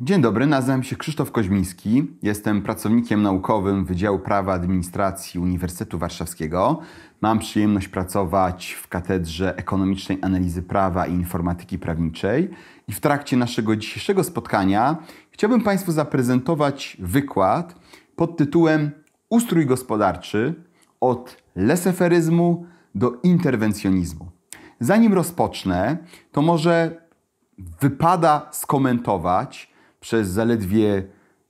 Dzień dobry, nazywam się Krzysztof Koźmiński. Jestem pracownikiem naukowym Wydziału Prawa Administracji Uniwersytetu Warszawskiego. Mam przyjemność pracować w Katedrze Ekonomicznej Analizy Prawa i Informatyki Prawniczej. I w trakcie naszego dzisiejszego spotkania chciałbym Państwu zaprezentować wykład pod tytułem Ustrój gospodarczy od leseferyzmu do interwencjonizmu. Zanim rozpocznę, to może wypada skomentować, przez zaledwie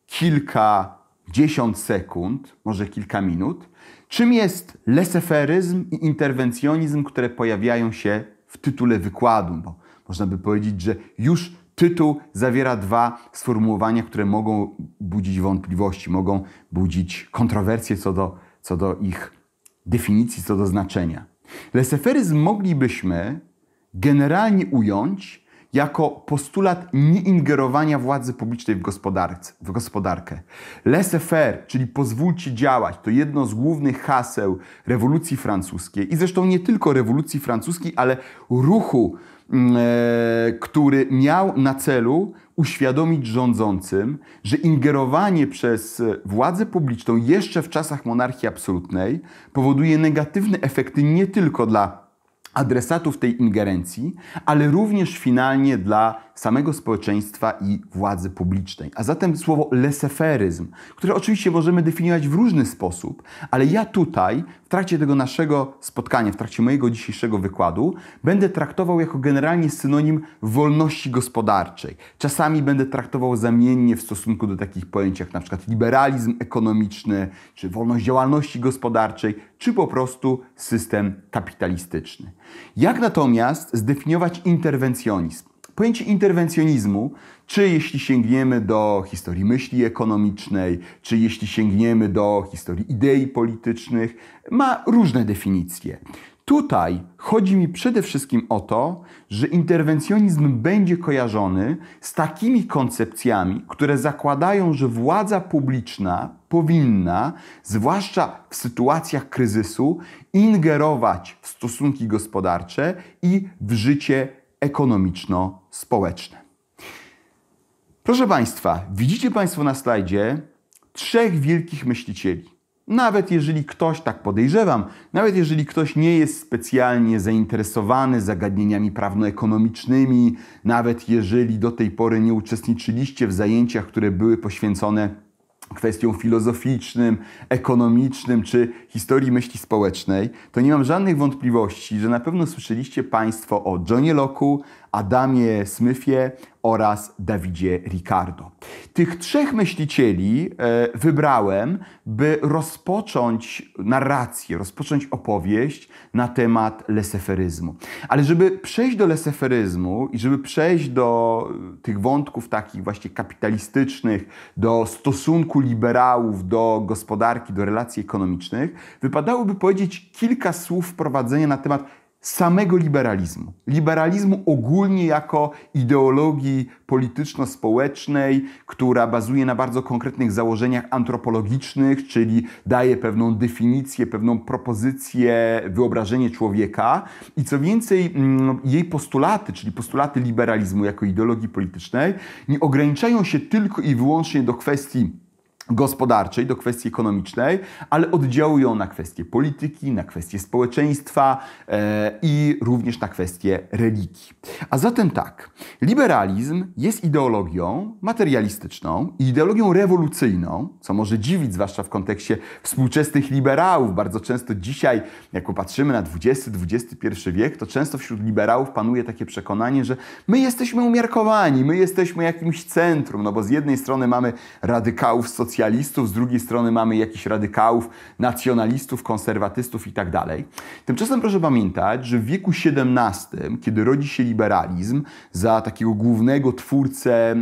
kilka dziesiąt sekund, może kilka minut, czym jest leseferyzm i interwencjonizm, które pojawiają się w tytule wykładu, bo można by powiedzieć, że już tytuł zawiera dwa sformułowania, które mogą budzić wątpliwości, mogą budzić kontrowersje co do, co do ich definicji, co do znaczenia. Leseferyzm moglibyśmy generalnie ująć jako postulat nieingerowania władzy publicznej w, gospodarce, w gospodarkę. Laissez-faire, czyli pozwólcie działać, to jedno z głównych haseł rewolucji francuskiej i zresztą nie tylko rewolucji francuskiej, ale ruchu, yy, który miał na celu uświadomić rządzącym, że ingerowanie przez władzę publiczną jeszcze w czasach monarchii absolutnej powoduje negatywne efekty nie tylko dla adresatów tej ingerencji, ale również finalnie dla samego społeczeństwa i władzy publicznej. A zatem słowo leseferyzm, które oczywiście możemy definiować w różny sposób, ale ja tutaj w trakcie tego naszego spotkania, w trakcie mojego dzisiejszego wykładu, będę traktował jako generalnie synonim wolności gospodarczej. Czasami będę traktował zamiennie w stosunku do takich pojęć jak na przykład liberalizm ekonomiczny, czy wolność działalności gospodarczej, czy po prostu system kapitalistyczny. Jak natomiast zdefiniować interwencjonizm? Pojęcie interwencjonizmu, czy jeśli sięgniemy do historii myśli ekonomicznej, czy jeśli sięgniemy do historii idei politycznych, ma różne definicje. Tutaj chodzi mi przede wszystkim o to, że interwencjonizm będzie kojarzony z takimi koncepcjami, które zakładają, że władza publiczna powinna, zwłaszcza w sytuacjach kryzysu, ingerować w stosunki gospodarcze i w życie ekonomiczno-społeczne. Proszę Państwa, widzicie Państwo na slajdzie trzech wielkich myślicieli. Nawet jeżeli ktoś, tak podejrzewam, nawet jeżeli ktoś nie jest specjalnie zainteresowany zagadnieniami prawno-ekonomicznymi, nawet jeżeli do tej pory nie uczestniczyliście w zajęciach, które były poświęcone kwestiom filozoficznym, ekonomicznym czy historii myśli społecznej, to nie mam żadnych wątpliwości, że na pewno słyszeliście Państwo o Johnie Locke'u, Adamie Smyfie oraz Dawidzie Ricardo. Tych trzech myślicieli e, wybrałem, by rozpocząć narrację, rozpocząć opowieść na temat leseferyzmu. Ale żeby przejść do leseferyzmu i żeby przejść do e, tych wątków takich właśnie kapitalistycznych, do stosunku liberałów, do gospodarki, do relacji ekonomicznych, wypadałoby powiedzieć kilka słów wprowadzenia na temat samego liberalizmu. Liberalizmu ogólnie jako ideologii polityczno-społecznej, która bazuje na bardzo konkretnych założeniach antropologicznych, czyli daje pewną definicję, pewną propozycję, wyobrażenie człowieka. I co więcej, mm, jej postulaty, czyli postulaty liberalizmu jako ideologii politycznej, nie ograniczają się tylko i wyłącznie do kwestii gospodarczej, do kwestii ekonomicznej, ale oddziałują na kwestie polityki, na kwestie społeczeństwa e, i również na kwestie religii. A zatem tak, liberalizm jest ideologią materialistyczną i ideologią rewolucyjną, co może dziwić, zwłaszcza w kontekście współczesnych liberałów. Bardzo często dzisiaj, jak popatrzymy na XX-XXI wiek, to często wśród liberałów panuje takie przekonanie, że my jesteśmy umiarkowani, my jesteśmy jakimś centrum, no bo z jednej strony mamy radykałów socjalistycznych, socjalistów, z drugiej strony mamy jakichś radykałów, nacjonalistów, konserwatystów itd. Tak Tymczasem proszę pamiętać, że w wieku XVII, kiedy rodzi się liberalizm, za takiego głównego twórcę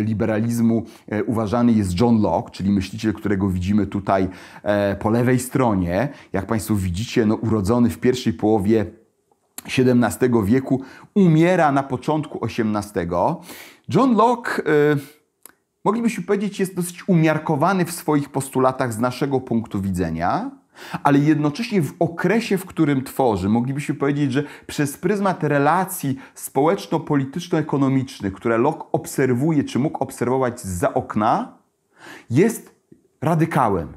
y, liberalizmu e, uważany jest John Locke, czyli myśliciel, którego widzimy tutaj e, po lewej stronie. Jak Państwo widzicie, no, urodzony w pierwszej połowie XVII wieku, umiera na początku XVIII. John Locke. Y moglibyśmy powiedzieć, jest dosyć umiarkowany w swoich postulatach z naszego punktu widzenia, ale jednocześnie w okresie, w którym tworzy, moglibyśmy powiedzieć, że przez pryzmat relacji społeczno-polityczno-ekonomicznych, które Locke obserwuje, czy mógł obserwować z za okna, jest radykałem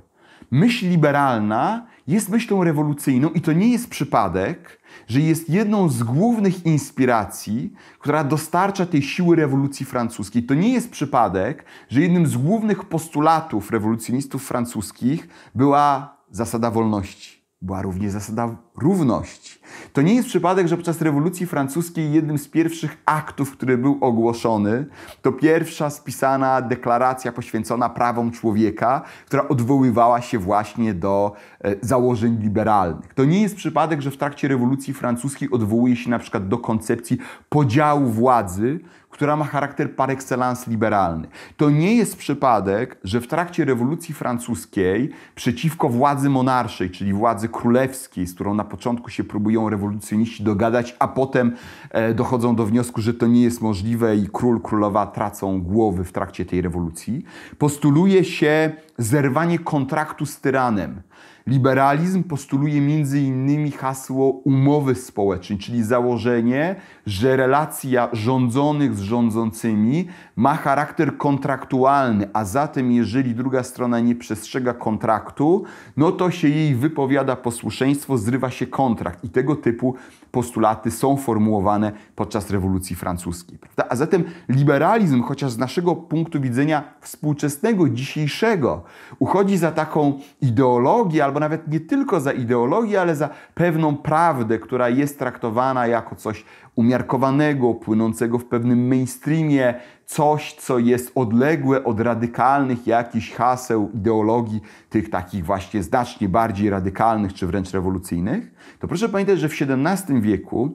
myśl liberalna jest myślą rewolucyjną i to nie jest przypadek, że jest jedną z głównych inspiracji, która dostarcza tej siły rewolucji francuskiej. To nie jest przypadek, że jednym z głównych postulatów rewolucjonistów francuskich była zasada wolności była również zasada równości. To nie jest przypadek, że podczas rewolucji francuskiej jednym z pierwszych aktów, który był ogłoszony, to pierwsza spisana deklaracja poświęcona prawom człowieka, która odwoływała się właśnie do e, założeń liberalnych. To nie jest przypadek, że w trakcie rewolucji francuskiej odwołuje się na przykład do koncepcji podziału władzy, która ma charakter par excellence liberalny. To nie jest przypadek, że w trakcie rewolucji francuskiej przeciwko władzy monarszej, czyli władzy królewskiej, z którą na początku się próbują rewolucjoniści dogadać, a potem e, dochodzą do wniosku, że to nie jest możliwe i król, królowa tracą głowy w trakcie tej rewolucji, postuluje się zerwanie kontraktu z tyranem. Liberalizm postuluje m.in. hasło umowy społecznej, czyli założenie, że relacja rządzonych z rządzącymi ma charakter kontraktualny, a zatem jeżeli druga strona nie przestrzega kontraktu, no to się jej wypowiada posłuszeństwo, zrywa się kontrakt i tego typu postulaty są formułowane podczas rewolucji francuskiej. Prawda? A zatem liberalizm, chociaż z naszego punktu widzenia współczesnego, dzisiejszego, uchodzi za taką ideologię albo albo nawet nie tylko za ideologię, ale za pewną prawdę, która jest traktowana jako coś umiarkowanego, płynącego w pewnym mainstreamie, coś, co jest odległe od radykalnych jakichś haseł, ideologii, tych takich właśnie znacznie bardziej radykalnych czy wręcz rewolucyjnych, to proszę pamiętać, że w XVII wieku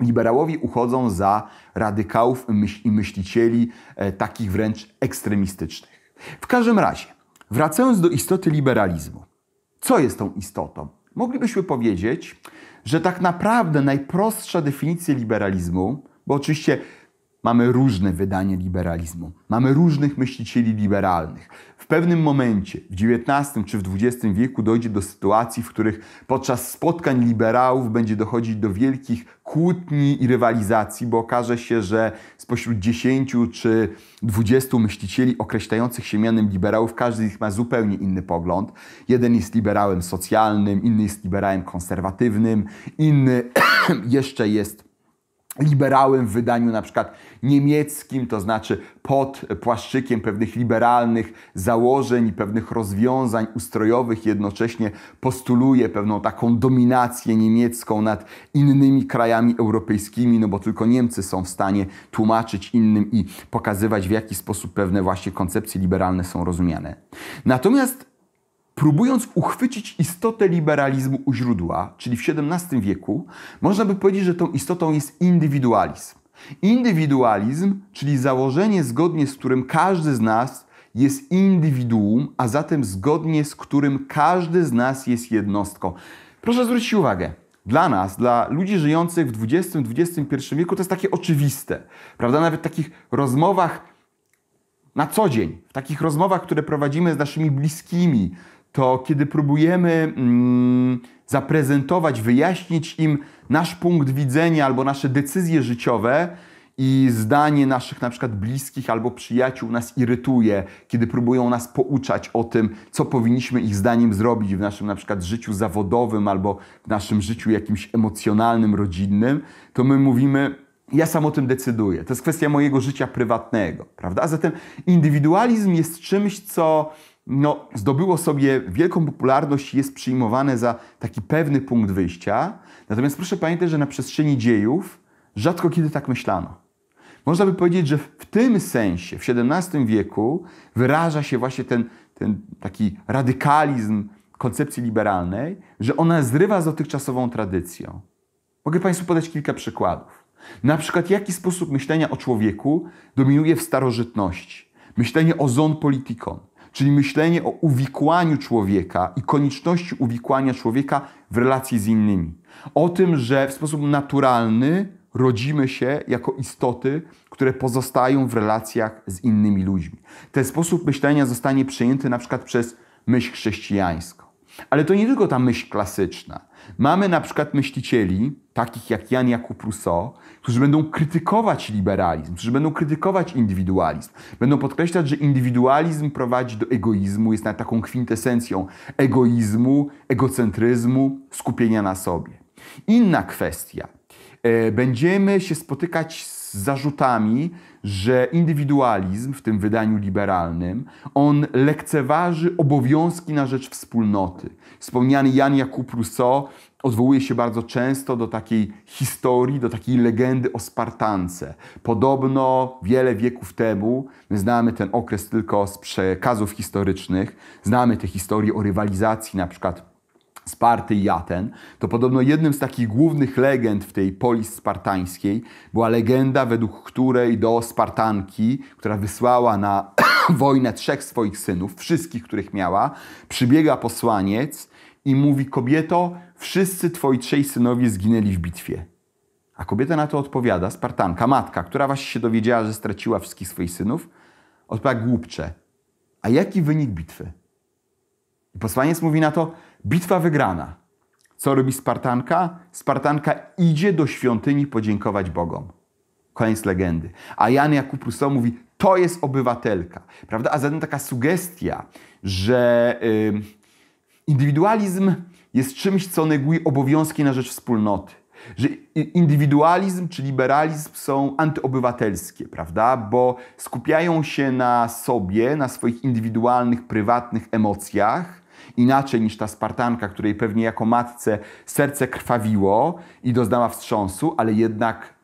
liberałowie uchodzą za radykałów i myślicieli e, takich wręcz ekstremistycznych. W każdym razie, wracając do istoty liberalizmu, co jest tą istotą? Moglibyśmy powiedzieć, że tak naprawdę najprostsza definicja liberalizmu, bo oczywiście mamy różne wydanie liberalizmu, mamy różnych myślicieli liberalnych, pewnym momencie, w XIX czy w XX wieku, dojdzie do sytuacji, w których podczas spotkań liberałów będzie dochodzić do wielkich kłótni i rywalizacji, bo okaże się, że spośród 10 czy 20 myślicieli określających się mianem liberałów, każdy z nich ma zupełnie inny pogląd. Jeden jest liberałem socjalnym, inny jest liberałem konserwatywnym, inny jeszcze jest liberałem w wydaniu na przykład niemieckim, to znaczy pod płaszczykiem pewnych liberalnych założeń i pewnych rozwiązań ustrojowych, jednocześnie postuluje pewną taką dominację niemiecką nad innymi krajami europejskimi, no bo tylko Niemcy są w stanie tłumaczyć innym i pokazywać, w jaki sposób pewne właśnie koncepcje liberalne są rozumiane. Natomiast Próbując uchwycić istotę liberalizmu u źródła, czyli w XVII wieku, można by powiedzieć, że tą istotą jest indywidualizm. Indywidualizm, czyli założenie, zgodnie z którym każdy z nas jest indywiduum, a zatem zgodnie z którym każdy z nas jest jednostką. Proszę zwrócić uwagę, dla nas, dla ludzi żyjących w XX-XXI wieku to jest takie oczywiste. Prawda? Nawet w takich rozmowach na co dzień, w takich rozmowach, które prowadzimy z naszymi bliskimi, to kiedy próbujemy mm, zaprezentować, wyjaśnić im nasz punkt widzenia albo nasze decyzje życiowe, i zdanie naszych na przykład bliskich albo przyjaciół nas irytuje, kiedy próbują nas pouczać o tym, co powinniśmy ich zdaniem zrobić w naszym na przykład życiu zawodowym albo w naszym życiu jakimś emocjonalnym, rodzinnym, to my mówimy, ja sam o tym decyduję. To jest kwestia mojego życia prywatnego, prawda? A zatem indywidualizm jest czymś, co no, zdobyło sobie wielką popularność i jest przyjmowane za taki pewny punkt wyjścia. Natomiast proszę pamiętać, że na przestrzeni dziejów rzadko kiedy tak myślano. Można by powiedzieć, że w tym sensie w XVII wieku wyraża się właśnie ten, ten taki radykalizm koncepcji liberalnej, że ona zrywa z dotychczasową tradycją. Mogę Państwu podać kilka przykładów. Na przykład, jaki sposób myślenia o człowieku dominuje w starożytności. Myślenie o zon politikon czyli myślenie o uwikłaniu człowieka i konieczności uwikłania człowieka w relacji z innymi. O tym, że w sposób naturalny rodzimy się jako istoty, które pozostają w relacjach z innymi ludźmi. Ten sposób myślenia zostanie przyjęty na przykład przez myśl chrześcijańską. Ale to nie tylko ta myśl klasyczna. Mamy na przykład myślicieli, takich jak Jan Jakub Rousseau, którzy będą krytykować liberalizm, którzy będą krytykować indywidualizm. Będą podkreślać, że indywidualizm prowadzi do egoizmu, jest taką kwintesencją egoizmu, egocentryzmu, skupienia na sobie. Inna kwestia. E, będziemy się spotykać z zarzutami, że indywidualizm w tym wydaniu liberalnym, on lekceważy obowiązki na rzecz wspólnoty. Wspomniany Jan Jakub Rousseau odwołuje się bardzo często do takiej historii, do takiej legendy o Spartance. Podobno wiele wieków temu, my znamy ten okres tylko z przekazów historycznych, znamy te historie o rywalizacji na przykład Sparty i Aten, to podobno jednym z takich głównych legend w tej polis spartańskiej była legenda, według której do Spartanki, która wysłała na wojnę trzech swoich synów, wszystkich, których miała, przybiega posłaniec i mówi: Kobieto, wszyscy twoi trzej synowie zginęli w bitwie. A kobieta na to odpowiada, Spartanka, matka, która właśnie się dowiedziała, że straciła wszystkich swoich synów, odpowiada głupcze. A jaki wynik bitwy? I posłaniec mówi na to: Bitwa wygrana. Co robi Spartanka? Spartanka idzie do świątyni podziękować Bogom. Koniec legendy. A Jan Jakub Rousseau mówi: To jest obywatelka. Prawda? A zatem taka sugestia, że. Yy, Indywidualizm jest czymś, co neguje obowiązki na rzecz wspólnoty. Że indywidualizm czy liberalizm są antyobywatelskie, prawda? Bo skupiają się na sobie, na swoich indywidualnych, prywatnych emocjach, inaczej niż ta Spartanka, której pewnie jako matce serce krwawiło i doznała wstrząsu, ale jednak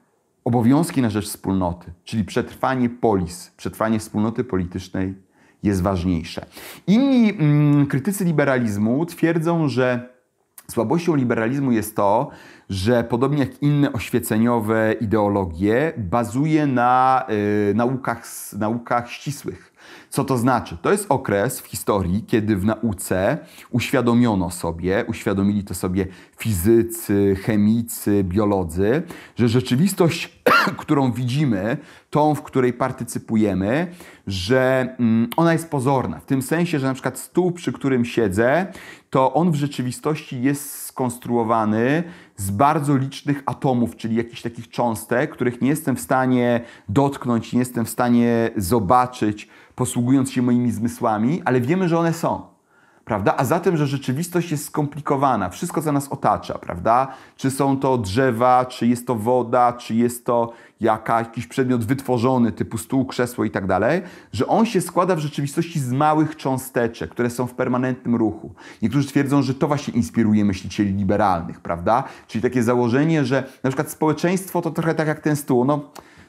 obowiązki na rzecz wspólnoty, czyli przetrwanie polis, przetrwanie wspólnoty politycznej jest ważniejsze. Inni mm, krytycy liberalizmu twierdzą, że Słabością liberalizmu jest to, że podobnie jak inne oświeceniowe ideologie, bazuje na y, naukach, naukach ścisłych co to znaczy? To jest okres w historii, kiedy w nauce uświadomiono sobie, uświadomili to sobie fizycy, chemicy, biolodzy, że rzeczywistość, którą widzimy, tą, w której partycypujemy, że mm, ona jest pozorna. W tym sensie, że na przykład stół, przy którym siedzę, to on w rzeczywistości jest skonstruowany z bardzo licznych atomów, czyli jakichś takich cząstek, których nie jestem w stanie dotknąć, nie jestem w stanie zobaczyć, posługując się moimi zmysłami, ale wiemy, że one są. Prawda? A zatem, że rzeczywistość jest skomplikowana, wszystko, co nas otacza, prawda? Czy są to drzewa, czy jest to woda, czy jest to jaka, jakiś przedmiot wytworzony, typu stół, krzesło i tak dalej, że on się składa w rzeczywistości z małych cząsteczek, które są w permanentnym ruchu. Niektórzy twierdzą, że to właśnie inspiruje myślicieli liberalnych, prawda? Czyli takie założenie, że na przykład społeczeństwo to trochę tak jak ten stół, no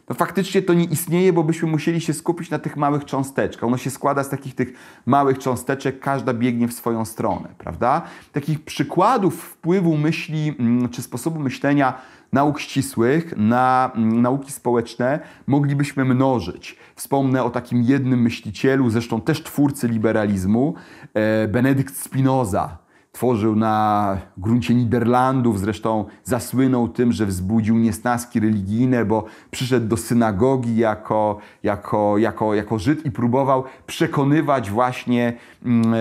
no faktycznie to nie istnieje, bo byśmy musieli się skupić na tych małych cząsteczkach. Ono się składa z takich tych małych cząsteczek, każda biegnie w swoją stronę, prawda? Takich przykładów wpływu myśli mm, czy sposobu myślenia nauk ścisłych na mm, nauki społeczne moglibyśmy mnożyć. Wspomnę o takim jednym myślicielu, zresztą też twórcy liberalizmu, e, Benedykt Spinoza tworzył na gruncie Niderlandów, zresztą zasłynął tym, że wzbudził niesnaski religijne, bo przyszedł do synagogi jako, jako, jako, jako Żyd i próbował przekonywać właśnie mm,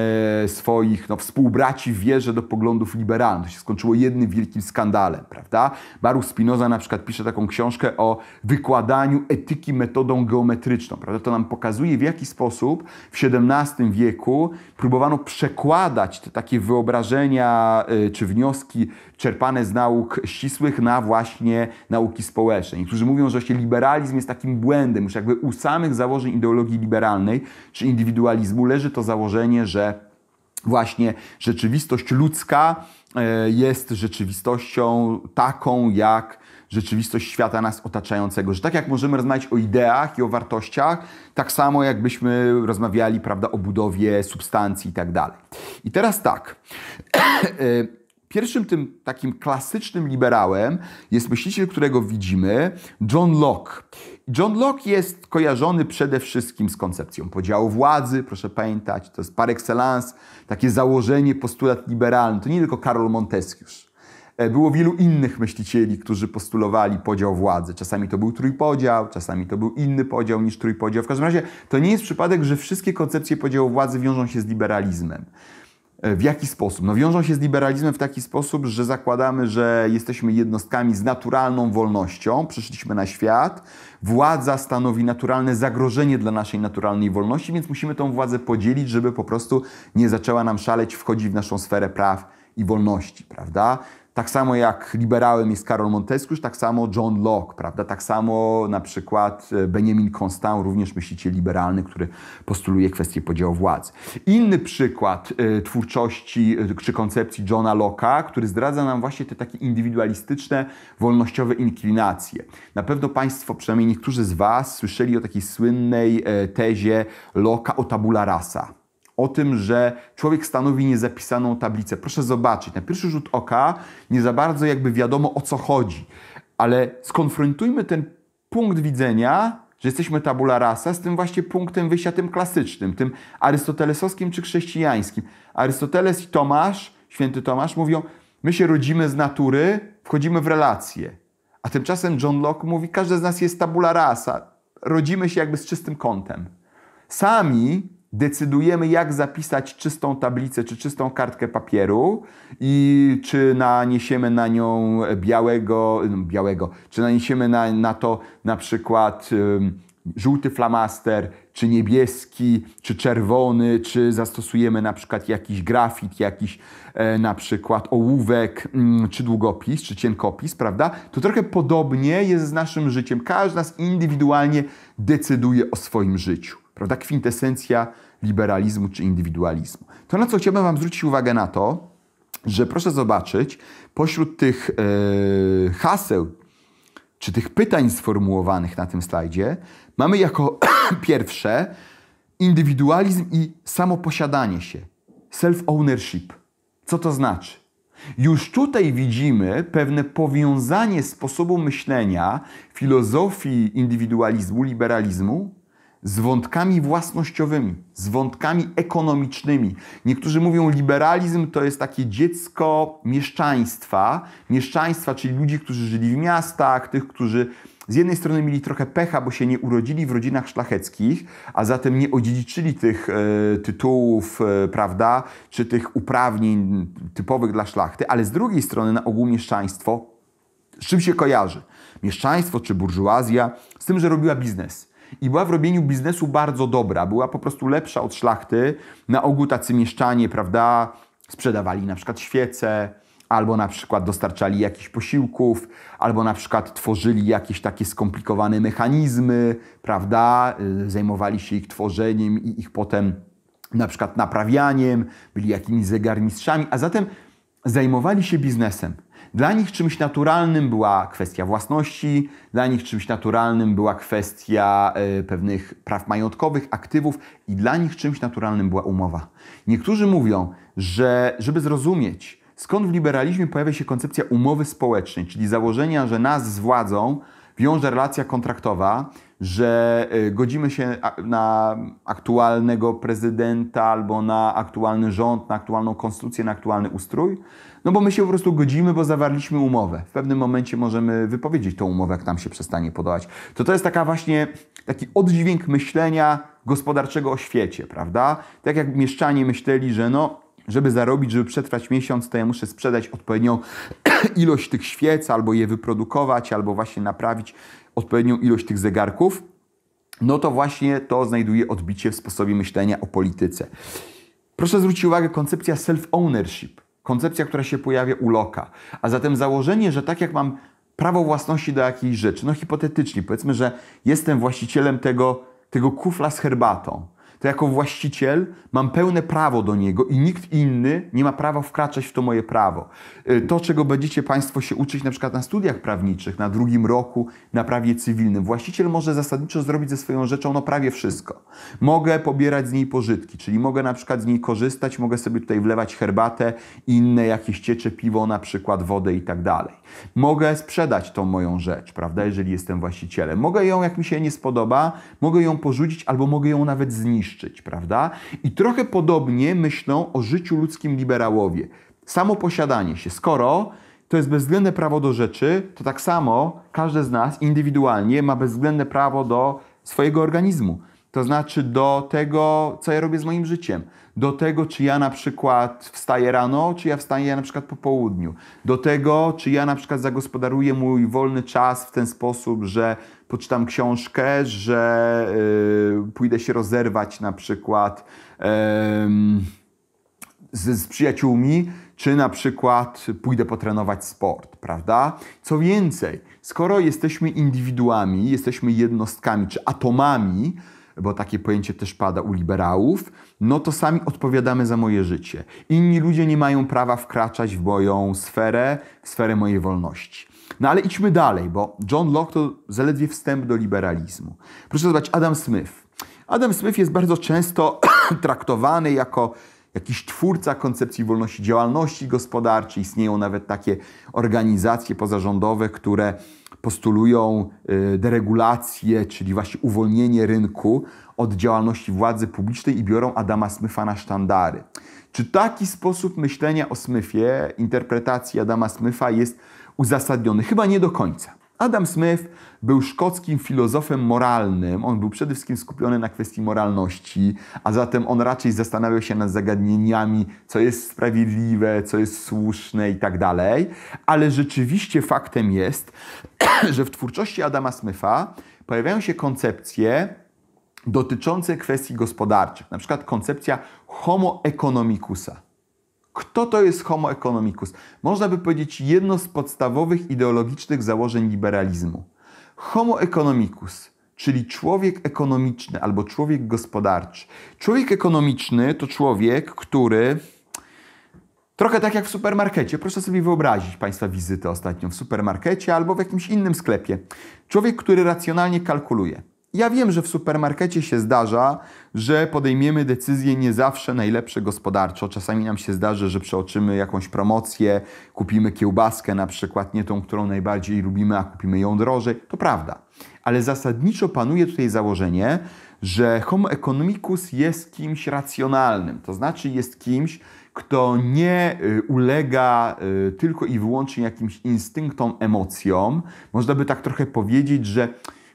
e, swoich no, współbraci w wierze do poglądów liberalnych. To się skończyło jednym wielkim skandalem, prawda? Baruch Spinoza na przykład pisze taką książkę o wykładaniu etyki metodą geometryczną, prawda? To nam pokazuje, w jaki sposób w XVII wieku próbowano przekładać te takie wyobrażenia wrażenia y, czy wnioski czerpane z nauk ścisłych na właśnie nauki społeczne. Niektórzy mówią, że się liberalizm jest takim błędem, już jakby u samych założeń ideologii liberalnej czy indywidualizmu leży to założenie, że właśnie rzeczywistość ludzka y, jest rzeczywistością taką, jak rzeczywistość świata nas otaczającego. Że tak jak możemy rozmawiać o ideach i o wartościach, tak samo jakbyśmy rozmawiali prawda, o budowie substancji i tak dalej. I teraz tak. Pierwszym tym takim klasycznym liberałem jest myśliciel, którego widzimy, John Locke. John Locke jest kojarzony przede wszystkim z koncepcją podziału władzy, proszę pamiętać, to jest par excellence, takie założenie, postulat liberalny. To nie tylko Karol Montesquieu. E, było wielu innych myślicieli, którzy postulowali podział władzy. Czasami to był trójpodział, czasami to był inny podział niż trójpodział. W każdym razie to nie jest przypadek, że wszystkie koncepcje podziału władzy wiążą się z liberalizmem. E, w jaki sposób? No wiążą się z liberalizmem w taki sposób, że zakładamy, że jesteśmy jednostkami z naturalną wolnością, przyszliśmy na świat, władza stanowi naturalne zagrożenie dla naszej naturalnej wolności, więc musimy tą władzę podzielić, żeby po prostu nie zaczęła nam szaleć, wchodzi w naszą sferę praw i wolności, prawda? Tak samo jak liberałem jest Karol Montesquieu, tak samo John Locke, prawda? Tak samo na przykład e, Benjamin Constant, również myśliciel liberalny, który postuluje kwestię podziału władzy. Inny przykład e, twórczości e, czy koncepcji Johna Locke'a, który zdradza nam właśnie te takie indywidualistyczne, wolnościowe inklinacje. Na pewno Państwo, przynajmniej niektórzy z Was, słyszeli o takiej słynnej tezie Locke'a o tabula rasa o tym, że człowiek stanowi niezapisaną tablicę. Proszę zobaczyć, na pierwszy rzut oka nie za bardzo jakby wiadomo o co chodzi, ale skonfrontujmy ten punkt widzenia, że jesteśmy tabula rasa, z tym właśnie punktem wyjścia tym klasycznym, tym arystotelesowskim czy chrześcijańskim. Arystoteles i Tomasz, święty Tomasz, mówią, my się rodzimy z natury, wchodzimy w relacje. A tymczasem John Locke mówi, każdy z nas jest tabula rasa, rodzimy się jakby z czystym kątem. Sami decydujemy, jak zapisać czystą tablicę czy czystą kartkę papieru i czy naniesiemy na nią białego, no, białego czy naniesiemy na, na to na przykład um, żółty flamaster, czy niebieski, czy czerwony, czy zastosujemy na przykład jakiś grafit, jakiś e, na przykład ołówek, mm, czy długopis, czy cienkopis, prawda? To trochę podobnie jest z naszym życiem. Każdy z nas indywidualnie decyduje o swoim życiu prawda? Kwintesencja liberalizmu czy indywidualizmu. To, na co chciałbym Wam zwrócić uwagę, na to, że proszę zobaczyć, pośród tych yy, haseł czy tych pytań sformułowanych na tym slajdzie, mamy jako pierwsze indywidualizm i samoposiadanie się. Self-ownership. Co to znaczy? Już tutaj widzimy pewne powiązanie sposobu myślenia, filozofii indywidualizmu, liberalizmu z wątkami własnościowymi, z wątkami ekonomicznymi. Niektórzy mówią, liberalizm to jest takie dziecko mieszczaństwa, mieszczaństwa, czyli ludzi, którzy żyli w miastach, tych, którzy z jednej strony mieli trochę pecha, bo się nie urodzili w rodzinach szlacheckich, a zatem nie odziedziczyli tych e, tytułów, e, prawda, czy tych uprawnień typowych dla szlachty, ale z drugiej strony na ogół mieszczaństwo z czym się kojarzy? Mieszczaństwo czy burżuazja z tym, że robiła biznes i była w robieniu biznesu bardzo dobra. Była po prostu lepsza od szlachty. Na ogół tacy mieszczanie, prawda, sprzedawali na przykład świece, albo na przykład dostarczali jakichś posiłków, albo na przykład tworzyli jakieś takie skomplikowane mechanizmy, prawda, y, zajmowali się ich tworzeniem i ich potem na przykład naprawianiem, byli jakimiś zegarmistrzami, a zatem zajmowali się biznesem. Dla nich czymś naturalnym była kwestia własności, dla nich czymś naturalnym była kwestia e, pewnych praw majątkowych, aktywów i dla nich czymś naturalnym była umowa. Niektórzy mówią, że żeby zrozumieć, skąd w liberalizmie pojawia się koncepcja umowy społecznej, czyli założenia, że nas z władzą wiąże relacja kontraktowa, że y, godzimy się na aktualnego prezydenta albo na aktualny rząd, na aktualną konstytucję, na aktualny ustrój, no bo my się po prostu godzimy, bo zawarliśmy umowę. W pewnym momencie możemy wypowiedzieć tą umowę, jak nam się przestanie podobać. To to jest taka właśnie taki oddźwięk myślenia gospodarczego o świecie, prawda? Tak jak mieszczanie myśleli, że no żeby zarobić, żeby przetrwać miesiąc, to ja muszę sprzedać odpowiednią ilość tych świec, albo je wyprodukować, albo właśnie naprawić odpowiednią ilość tych zegarków, no to właśnie to znajduje odbicie w sposobie myślenia o polityce. Proszę zwrócić uwagę, koncepcja self-ownership, koncepcja, która się pojawia u Loka, a zatem założenie, że tak jak mam prawo własności do jakiejś rzeczy, no hipotetycznie, powiedzmy, że jestem właścicielem tego, tego kufla z herbatą, to jako właściciel mam pełne prawo do niego i nikt inny nie ma prawa wkraczać w to moje prawo. Y, to, czego będziecie Państwo się uczyć na przykład na studiach prawniczych, na drugim roku, na prawie cywilnym, właściciel może zasadniczo zrobić ze swoją rzeczą no prawie wszystko. Mogę pobierać z niej pożytki, czyli mogę na przykład z niej korzystać, mogę sobie tutaj wlewać herbatę, inne jakieś ciecze, piwo, na przykład wodę i tak dalej. Mogę sprzedać tą moją rzecz, prawda, jeżeli jestem właścicielem. Mogę ją, jak mi się nie spodoba, mogę ją porzucić albo mogę ją nawet zniszczyć niszczyć, prawda? I trochę podobnie myślą o życiu ludzkim liberałowie. Samo posiadanie się. Skoro to jest bezwzględne prawo do rzeczy, to tak samo każdy z nas indywidualnie ma bezwzględne prawo do swojego organizmu. To znaczy do tego, co ja robię z moim życiem. Do tego, czy ja na przykład wstaję rano, czy ja wstaję na przykład po południu. Do tego, czy ja na przykład zagospodaruję mój wolny czas w ten sposób, że poczytam książkę, że yy, pójdę się rozerwać na przykład yy, z, z przyjaciółmi, czy na przykład pójdę potrenować sport, prawda? Co więcej, skoro jesteśmy indywiduami, jesteśmy jednostkami czy atomami, bo takie pojęcie też pada u liberałów, no to sami odpowiadamy za moje życie. Inni ludzie nie mają prawa wkraczać w moją sferę, w sferę mojej wolności. No ale idźmy dalej, bo John Locke to zaledwie wstęp do liberalizmu. Proszę zobaczyć, Adam Smith. Adam Smith jest bardzo często traktowany jako jakiś twórca koncepcji wolności działalności gospodarczej. Istnieją nawet takie organizacje pozarządowe, które postulują y, deregulację, czyli właśnie uwolnienie rynku od działalności władzy publicznej i biorą Adama Smyfa na sztandary. Czy taki sposób myślenia o Smyfie, interpretacji Adama Smyfa jest uzasadniony? Chyba nie do końca. Adam Smith był szkockim filozofem moralnym. On był przede wszystkim skupiony na kwestii moralności, a zatem on raczej zastanawiał się nad zagadnieniami, co jest sprawiedliwe, co jest słuszne i tak dalej. Ale rzeczywiście faktem jest, że w twórczości Adama Smitha pojawiają się koncepcje dotyczące kwestii gospodarczych, na przykład koncepcja homo economicusa kto to jest homo economicus? Można by powiedzieć jedno z podstawowych ideologicznych założeń liberalizmu. Homo economicus, czyli człowiek ekonomiczny albo człowiek gospodarczy. Człowiek ekonomiczny to człowiek, który Trochę tak jak w supermarkecie. Proszę sobie wyobrazić Państwa wizytę ostatnią w supermarkecie albo w jakimś innym sklepie. Człowiek, który racjonalnie kalkuluje. Ja wiem, że w supermarkecie się zdarza, że podejmiemy decyzje nie zawsze najlepsze gospodarczo. Czasami nam się zdarzy, że przeoczymy jakąś promocję, kupimy kiełbaskę na przykład, nie tą, którą najbardziej lubimy, a kupimy ją drożej. To prawda. Ale zasadniczo panuje tutaj założenie, że homo economicus jest kimś racjonalnym. To znaczy jest kimś, kto nie y, ulega y, tylko i wyłącznie jakimś instynktom, emocjom. Można by tak trochę powiedzieć, że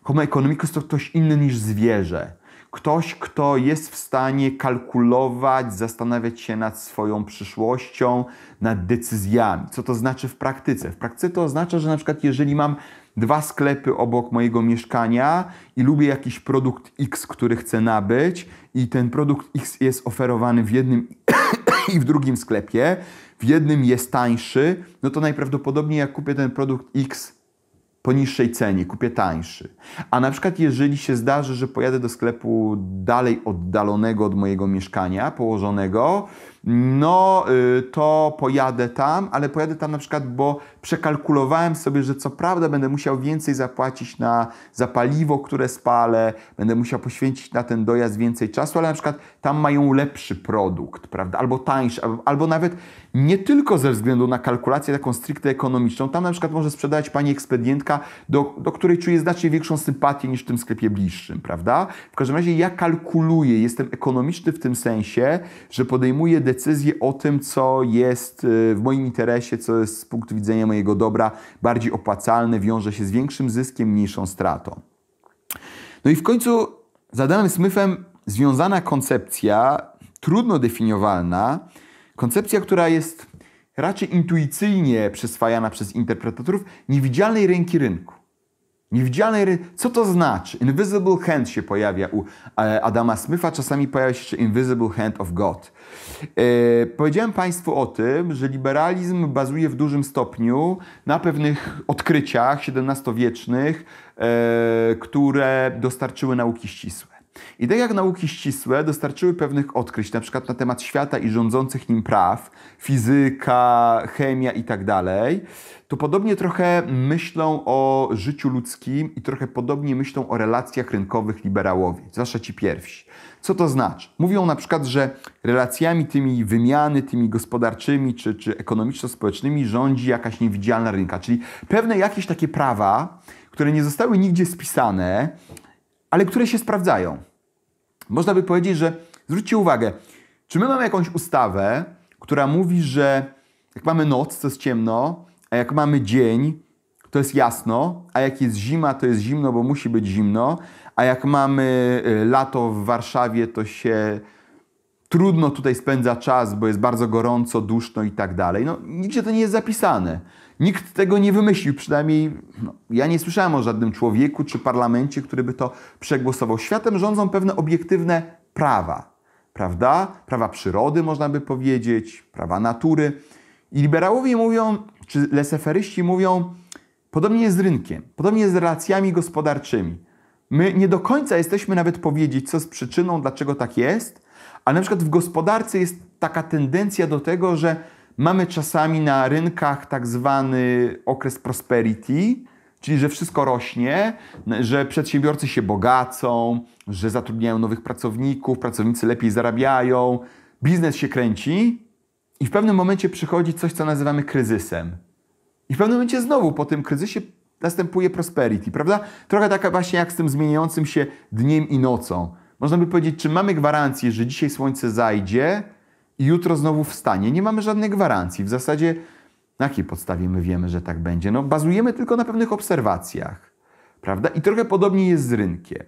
Homo economicus to ktoś inny niż zwierzę. Ktoś, kto jest w stanie kalkulować, zastanawiać się nad swoją przyszłością, nad decyzjami. Co to znaczy w praktyce? W praktyce to oznacza, że na przykład jeżeli mam dwa sklepy obok mojego mieszkania i lubię jakiś produkt X, który chcę nabyć i ten produkt X jest oferowany w jednym i w drugim sklepie, w jednym jest tańszy, no to najprawdopodobniej jak kupię ten produkt X po niższej cenie, kupię tańszy. A na przykład, jeżeli się zdarzy, że pojadę do sklepu dalej oddalonego od mojego mieszkania, położonego, no y, to pojadę tam, ale pojadę tam na przykład, bo przekalkulowałem sobie, że co prawda będę musiał więcej zapłacić na, za paliwo, które spalę, będę musiał poświęcić na ten dojazd więcej czasu, ale na przykład tam mają lepszy produkt, prawda, albo tańszy, albo, albo nawet nie tylko ze względu na kalkulację taką stricte ekonomiczną, tam na przykład może sprzedawać pani ekspedientka, do, do której czuję znacznie większą sympatię niż w tym sklepie bliższym, prawda? W każdym razie ja kalkuluję, jestem ekonomiczny w tym sensie, że podejmuję decyzję, decyzję o tym, co jest y, w moim interesie, co jest z punktu widzenia mojego dobra bardziej opłacalne, wiąże się z większym zyskiem, mniejszą stratą. No i w końcu z Adamem Smithem związana koncepcja, trudno definiowalna, koncepcja, która jest raczej intuicyjnie przyswajana przez interpretatorów niewidzialnej ręki rynku. Niewidzialnej ręki. Co to znaczy? Invisible hand się pojawia u e, Adama Smitha, czasami pojawia się jeszcze invisible hand of God. E, powiedziałem Państwu o tym, że liberalizm bazuje w dużym stopniu na pewnych odkryciach XVII-wiecznych, e, które dostarczyły nauki ścisłe. Idee jak nauki ścisłe dostarczyły pewnych odkryć, na przykład na temat świata i rządzących nim praw, fizyka, chemia itd. Tak to podobnie trochę myślą o życiu ludzkim i trochę podobnie myślą o relacjach rynkowych liberałowie, zwłaszcza ci pierwsi. Co to znaczy? Mówią na przykład, że relacjami tymi wymiany, tymi gospodarczymi czy, czy ekonomiczno-społecznymi rządzi jakaś niewidzialna rynka, czyli pewne jakieś takie prawa, które nie zostały nigdzie spisane, ale które się sprawdzają. Można by powiedzieć, że zwróćcie uwagę, czy my mamy jakąś ustawę, która mówi, że jak mamy noc, to jest ciemno, a jak mamy dzień, to jest jasno, a jak jest zima, to jest zimno, bo musi być zimno, a jak mamy y, lato w Warszawie, to się trudno tutaj spędza czas, bo jest bardzo gorąco, duszno i tak dalej. No, nigdzie to nie jest zapisane. Nikt tego nie wymyślił, przynajmniej no, ja nie słyszałem o żadnym człowieku czy parlamencie, który by to przegłosował. Światem rządzą pewne obiektywne prawa, prawda? Prawa przyrody, można by powiedzieć, prawa natury. I liberałowie mówią, czy leseferyści mówią, podobnie jest z rynkiem, podobnie jest z relacjami gospodarczymi. My nie do końca jesteśmy nawet powiedzieć, co z przyczyną, dlaczego tak jest, ale na przykład w gospodarce jest taka tendencja do tego, że Mamy czasami na rynkach tak zwany okres prosperity, czyli że wszystko rośnie, że przedsiębiorcy się bogacą, że zatrudniają nowych pracowników, pracownicy lepiej zarabiają, biznes się kręci i w pewnym momencie przychodzi coś, co nazywamy kryzysem. I w pewnym momencie znowu po tym kryzysie następuje prosperity, prawda? Trochę taka właśnie jak z tym zmieniającym się dniem i nocą. Można by powiedzieć, czy mamy gwarancję, że dzisiaj słońce zajdzie, i jutro znowu wstanie. Nie mamy żadnej gwarancji. W zasadzie na jakiej podstawie my wiemy, że tak będzie? No, bazujemy tylko na pewnych obserwacjach, prawda? I trochę podobnie jest z rynkiem.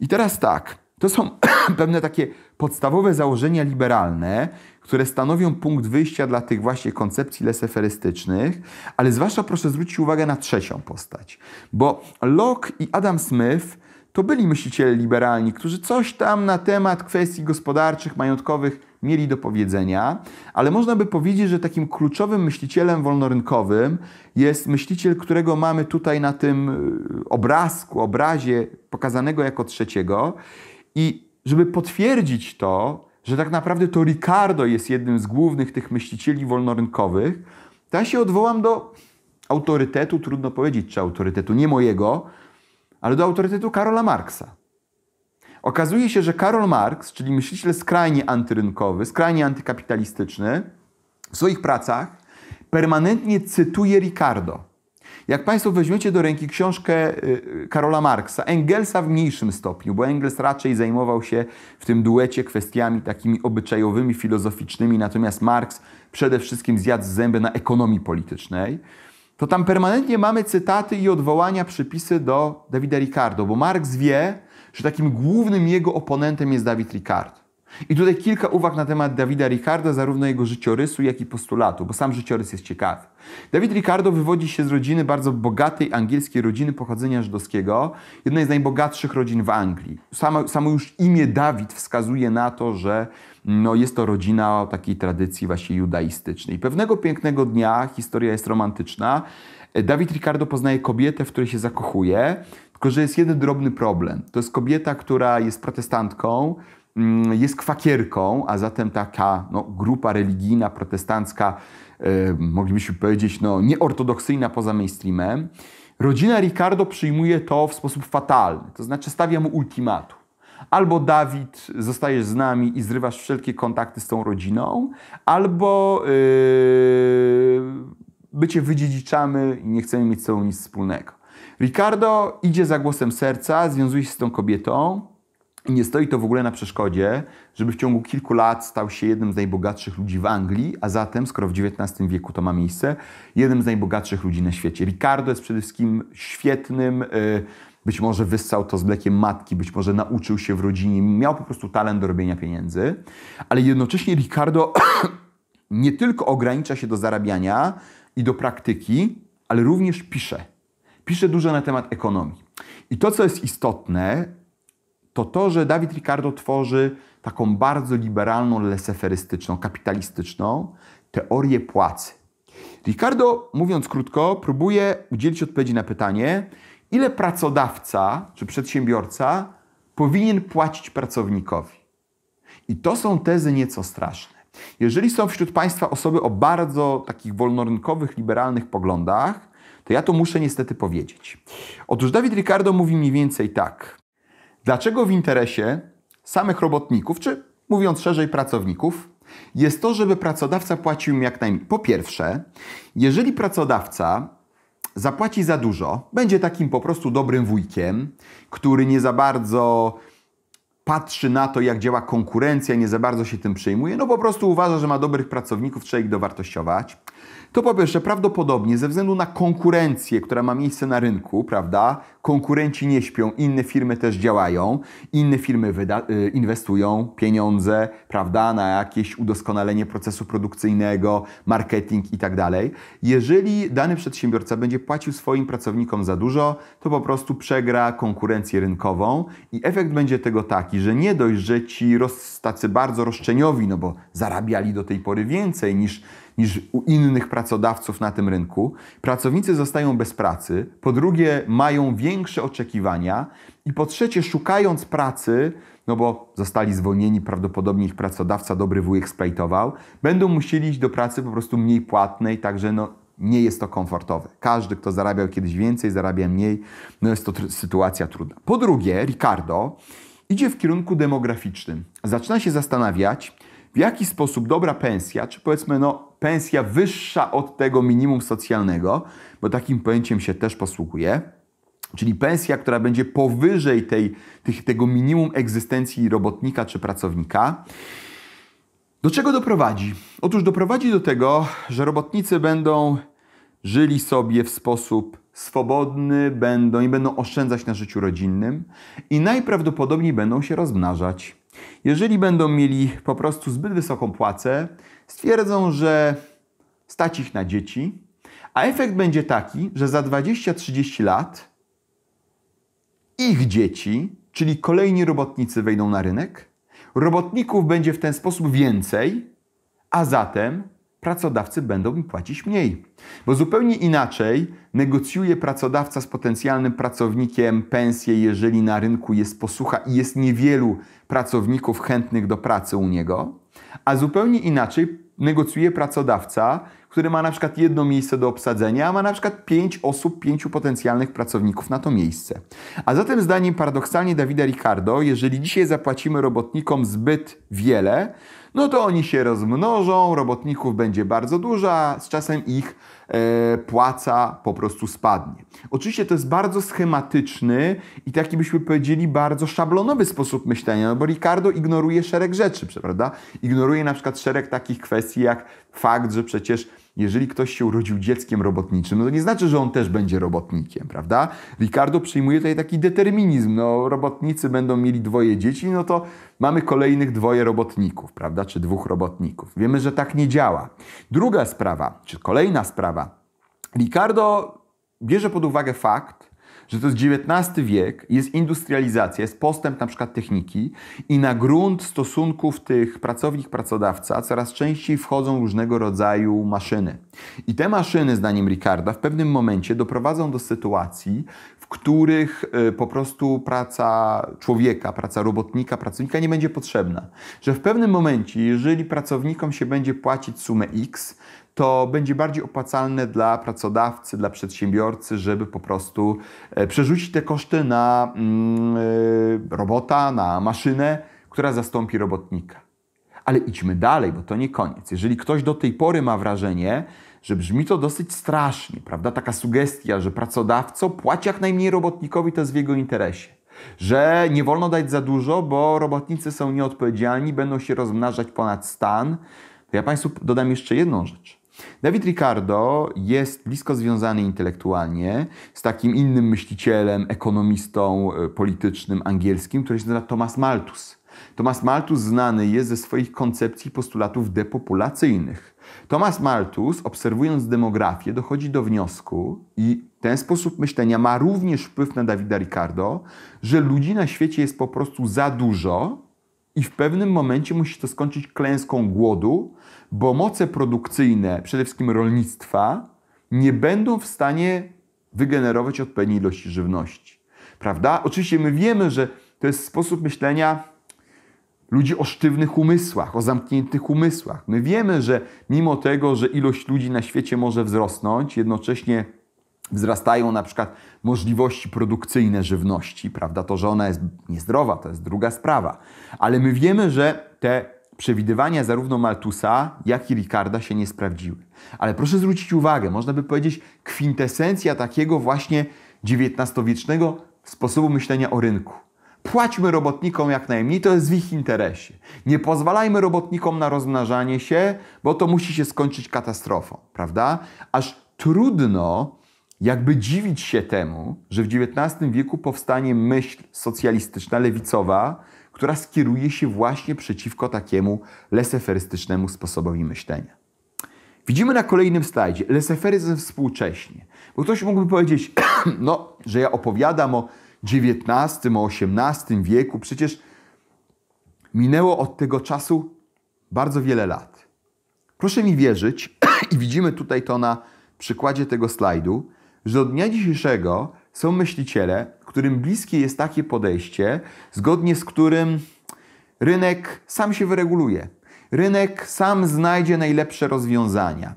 I teraz tak, to są pewne takie podstawowe założenia liberalne, które stanowią punkt wyjścia dla tych właśnie koncepcji leseferystycznych, ale zwłaszcza proszę zwrócić uwagę na trzecią postać, bo Locke i Adam Smith to byli myśliciele liberalni, którzy coś tam na temat kwestii gospodarczych, majątkowych mieli do powiedzenia, ale można by powiedzieć, że takim kluczowym myślicielem wolnorynkowym jest myśliciel, którego mamy tutaj na tym e, obrazku, obrazie pokazanego jako trzeciego. I żeby potwierdzić to, że tak naprawdę to Ricardo jest jednym z głównych tych myślicieli wolnorynkowych, to ja się odwołam do autorytetu, trudno powiedzieć czy autorytetu, nie mojego, ale do autorytetu Karola Marksa. Okazuje się, że Karol Marx, czyli myśliciel skrajnie antyrynkowy, skrajnie antykapitalistyczny, w swoich pracach permanentnie cytuje Ricardo. Jak Państwo weźmiecie do ręki książkę y, Karola Marksa, Engelsa w mniejszym stopniu, bo Engels raczej zajmował się w tym duecie kwestiami takimi obyczajowymi, filozoficznymi, natomiast Marx przede wszystkim zjadł zęby na ekonomii politycznej, to tam permanentnie mamy cytaty i odwołania, przypisy do Davida Ricardo, bo Marx wie, że takim głównym jego oponentem jest Dawid Ricard. I tutaj kilka uwag na temat Dawida Ricarda, zarówno jego życiorysu, jak i postulatu, bo sam życiorys jest ciekawy. Dawid Ricardo wywodzi się z rodziny bardzo bogatej angielskiej rodziny pochodzenia żydowskiego, jednej z najbogatszych rodzin w Anglii. Samo, samo już imię Dawid wskazuje na to, że no, jest to rodzina o takiej tradycji właśnie judaistycznej. Pewnego pięknego dnia, historia jest romantyczna, Dawid Ricardo poznaje kobietę, w której się zakochuje. Tylko, że jest jeden drobny problem. To jest kobieta, która jest protestantką, mm, jest kwakierką, a zatem taka no, grupa religijna, protestancka, e, moglibyśmy powiedzieć, no, nieortodoksyjna poza mainstreamem. Rodzina Ricardo przyjmuje to w sposób fatalny, to znaczy stawia mu ultimatum. Albo Dawid, zostajesz z nami i zrywasz wszelkie kontakty z tą rodziną, albo yy, my cię wydziedziczamy i nie chcemy mieć z tobą nic wspólnego. Ricardo idzie za głosem serca, związuje się z tą kobietą i nie stoi to w ogóle na przeszkodzie, żeby w ciągu kilku lat stał się jednym z najbogatszych ludzi w Anglii, a zatem, skoro w XIX wieku to ma miejsce, jednym z najbogatszych ludzi na świecie. Ricardo jest przede wszystkim świetnym. Y, być może wyssał to z mlekiem matki, być może nauczył się w rodzinie, miał po prostu talent do robienia pieniędzy, ale jednocześnie Ricardo nie tylko ogranicza się do zarabiania i do praktyki, ale również pisze. Pisze dużo na temat ekonomii. I to, co jest istotne, to to, że Dawid Ricardo tworzy taką bardzo liberalną, leseferystyczną, kapitalistyczną teorię płacy. Ricardo, mówiąc krótko, próbuje udzielić odpowiedzi na pytanie, ile pracodawca czy przedsiębiorca powinien płacić pracownikowi. I to są tezy nieco straszne. Jeżeli są wśród Państwa osoby o bardzo takich wolnorynkowych, liberalnych poglądach, to ja to muszę niestety powiedzieć. Otóż David Ricardo mówi mniej więcej tak. Dlaczego w interesie samych robotników, czy mówiąc szerzej pracowników, jest to, żeby pracodawca płacił im jak najmniej. Po pierwsze, jeżeli pracodawca zapłaci za dużo, będzie takim po prostu dobrym wujkiem, który nie za bardzo patrzy na to, jak działa konkurencja, nie za bardzo się tym przejmuje, no po prostu uważa, że ma dobrych pracowników, trzeba ich dowartościować. To po pierwsze, prawdopodobnie ze względu na konkurencję, która ma miejsce na rynku, prawda? Konkurenci nie śpią, inne firmy też działają, inne firmy y, inwestują pieniądze, prawda, na jakieś udoskonalenie procesu produkcyjnego, marketing i tak dalej. Jeżeli dany przedsiębiorca będzie płacił swoim pracownikom za dużo, to po prostu przegra konkurencję rynkową i efekt będzie tego taki, że nie dość, że ci roz, tacy bardzo roszczeniowi, no bo zarabiali do tej pory więcej niż niż u innych pracodawców na tym rynku. Pracownicy zostają bez pracy, po drugie mają większe oczekiwania i po trzecie szukając pracy, no bo zostali zwolnieni, prawdopodobnie ich pracodawca dobry wujek splajtował, będą musieli iść do pracy po prostu mniej płatnej, także no nie jest to komfortowe. Każdy, kto zarabiał kiedyś więcej, zarabia mniej, no jest to tr sytuacja trudna. Po drugie, Ricardo idzie w kierunku demograficznym. Zaczyna się zastanawiać, w jaki sposób dobra pensja, czy powiedzmy no, pensja wyższa od tego minimum socjalnego, bo takim pojęciem się też posługuje, czyli pensja, która będzie powyżej tej, tych, tego minimum egzystencji robotnika czy pracownika, do czego doprowadzi? Otóż doprowadzi do tego, że robotnicy będą żyli sobie w sposób swobodny, będą i będą oszczędzać na życiu rodzinnym i najprawdopodobniej będą się rozmnażać. Jeżeli będą mieli po prostu zbyt wysoką płacę, stwierdzą, że stać ich na dzieci, a efekt będzie taki, że za 20-30 lat ich dzieci, czyli kolejni robotnicy, wejdą na rynek. Robotników będzie w ten sposób więcej, a zatem pracodawcy będą mi płacić mniej. Bo zupełnie inaczej negocjuje pracodawca z potencjalnym pracownikiem pensję, jeżeli na rynku jest posłucha i jest niewielu pracowników chętnych do pracy u niego, a zupełnie inaczej negocjuje pracodawca, który ma na przykład jedno miejsce do obsadzenia, a ma na przykład pięć osób, pięciu potencjalnych pracowników na to miejsce. A zatem zdaniem paradoksalnie Dawida Ricardo, jeżeli dzisiaj zapłacimy robotnikom zbyt wiele, no to oni się rozmnożą, robotników będzie bardzo dużo, a z czasem ich e, płaca po prostu spadnie. Oczywiście to jest bardzo schematyczny i taki byśmy powiedzieli bardzo szablonowy sposób myślenia, no bo Ricardo ignoruje szereg rzeczy, prawda? Ignoruje na przykład szereg takich kwestii jak fakt, że przecież jeżeli ktoś się urodził dzieckiem robotniczym, no to nie znaczy, że on też będzie robotnikiem, prawda? Ricardo przyjmuje tutaj taki determinizm, no robotnicy będą mieli dwoje dzieci, no to mamy kolejnych dwoje robotników, prawda? Czy dwóch robotników. Wiemy, że tak nie działa. Druga sprawa, czy kolejna sprawa. Ricardo bierze pod uwagę fakt, że to jest XIX wiek, jest industrializacja, jest postęp na przykład techniki i na grunt stosunków tych pracownik-pracodawca coraz częściej wchodzą różnego rodzaju maszyny. I te maszyny, zdaniem Ricarda, w pewnym momencie doprowadzą do sytuacji, w których y, po prostu praca człowieka, praca robotnika, pracownika nie będzie potrzebna. Że w pewnym momencie, jeżeli pracownikom się będzie płacić sumę X, to będzie bardziej opłacalne dla pracodawcy, dla przedsiębiorcy, żeby po prostu e, przerzucić te koszty na mm, e, robota, na maszynę, która zastąpi robotnika. Ale idźmy dalej, bo to nie koniec. Jeżeli ktoś do tej pory ma wrażenie, że brzmi to dosyć strasznie, prawda? Taka sugestia, że pracodawco płaci jak najmniej robotnikowi, to jest w jego interesie. Że nie wolno dać za dużo, bo robotnicy są nieodpowiedzialni, będą się rozmnażać ponad stan. To ja Państwu dodam jeszcze jedną rzecz. David Ricardo jest blisko związany intelektualnie z takim innym myślicielem, ekonomistą e, politycznym angielskim, który się nazywa Thomas Malthus. Thomas Malthus znany jest ze swoich koncepcji postulatów depopulacyjnych. Thomas Malthus, obserwując demografię, dochodzi do wniosku i ten sposób myślenia ma również wpływ na Davida Ricardo, że ludzi na świecie jest po prostu za dużo i w pewnym momencie musi to skończyć klęską głodu, bo moce produkcyjne, przede wszystkim rolnictwa, nie będą w stanie wygenerować odpowiedniej ilości żywności. Prawda? Oczywiście my wiemy, że to jest sposób myślenia ludzi o sztywnych umysłach, o zamkniętych umysłach. My wiemy, że mimo tego, że ilość ludzi na świecie może wzrosnąć, jednocześnie wzrastają na przykład możliwości produkcyjne żywności, prawda? To, że ona jest niezdrowa, to jest druga sprawa. Ale my wiemy, że te Przewidywania zarówno Maltusa, jak i Ricarda się nie sprawdziły. Ale proszę zwrócić uwagę, można by powiedzieć, kwintesencja takiego właśnie XIX-wiecznego sposobu myślenia o rynku. Płaćmy robotnikom jak najmniej, to jest w ich interesie. Nie pozwalajmy robotnikom na rozmnażanie się, bo to musi się skończyć katastrofą, prawda? Aż trudno jakby dziwić się temu, że w XIX wieku powstanie myśl socjalistyczna, lewicowa, która skieruje się właśnie przeciwko takiemu leseferystycznemu sposobowi myślenia. Widzimy na kolejnym slajdzie leseferyzm współcześnie. Bo ktoś mógłby powiedzieć, no, że ja opowiadam o XIX, o XVIII wieku, przecież minęło od tego czasu bardzo wiele lat. Proszę mi wierzyć, i widzimy tutaj to na przykładzie tego slajdu, że od dnia dzisiejszego są myśliciele, którym bliskie jest takie podejście, zgodnie z którym rynek sam się wyreguluje. Rynek sam znajdzie najlepsze rozwiązania.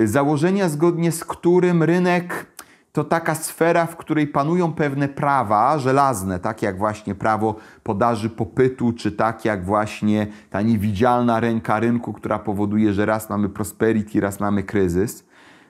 Założenia, zgodnie z którym rynek to taka sfera, w której panują pewne prawa żelazne, tak jak właśnie prawo podaży popytu, czy tak jak właśnie ta niewidzialna ręka rynku, która powoduje, że raz mamy prosperity, raz mamy kryzys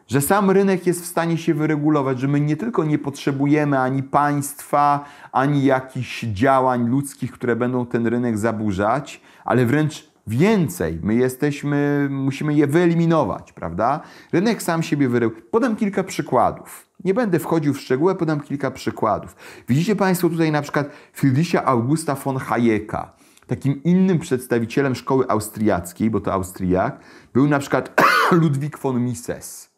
że sam rynek jest w stanie się wyregulować, że my nie tylko nie potrzebujemy ani państwa, ani jakichś działań ludzkich, które będą ten rynek zaburzać, ale wręcz więcej. My jesteśmy, musimy je wyeliminować, prawda? Rynek sam siebie wyrył. Podam kilka przykładów. Nie będę wchodził w szczegóły, podam kilka przykładów. Widzicie Państwo tutaj na przykład Friedricha Augusta von Hayeka. Takim innym przedstawicielem szkoły austriackiej, bo to Austriak, był na przykład Ludwik von Mises.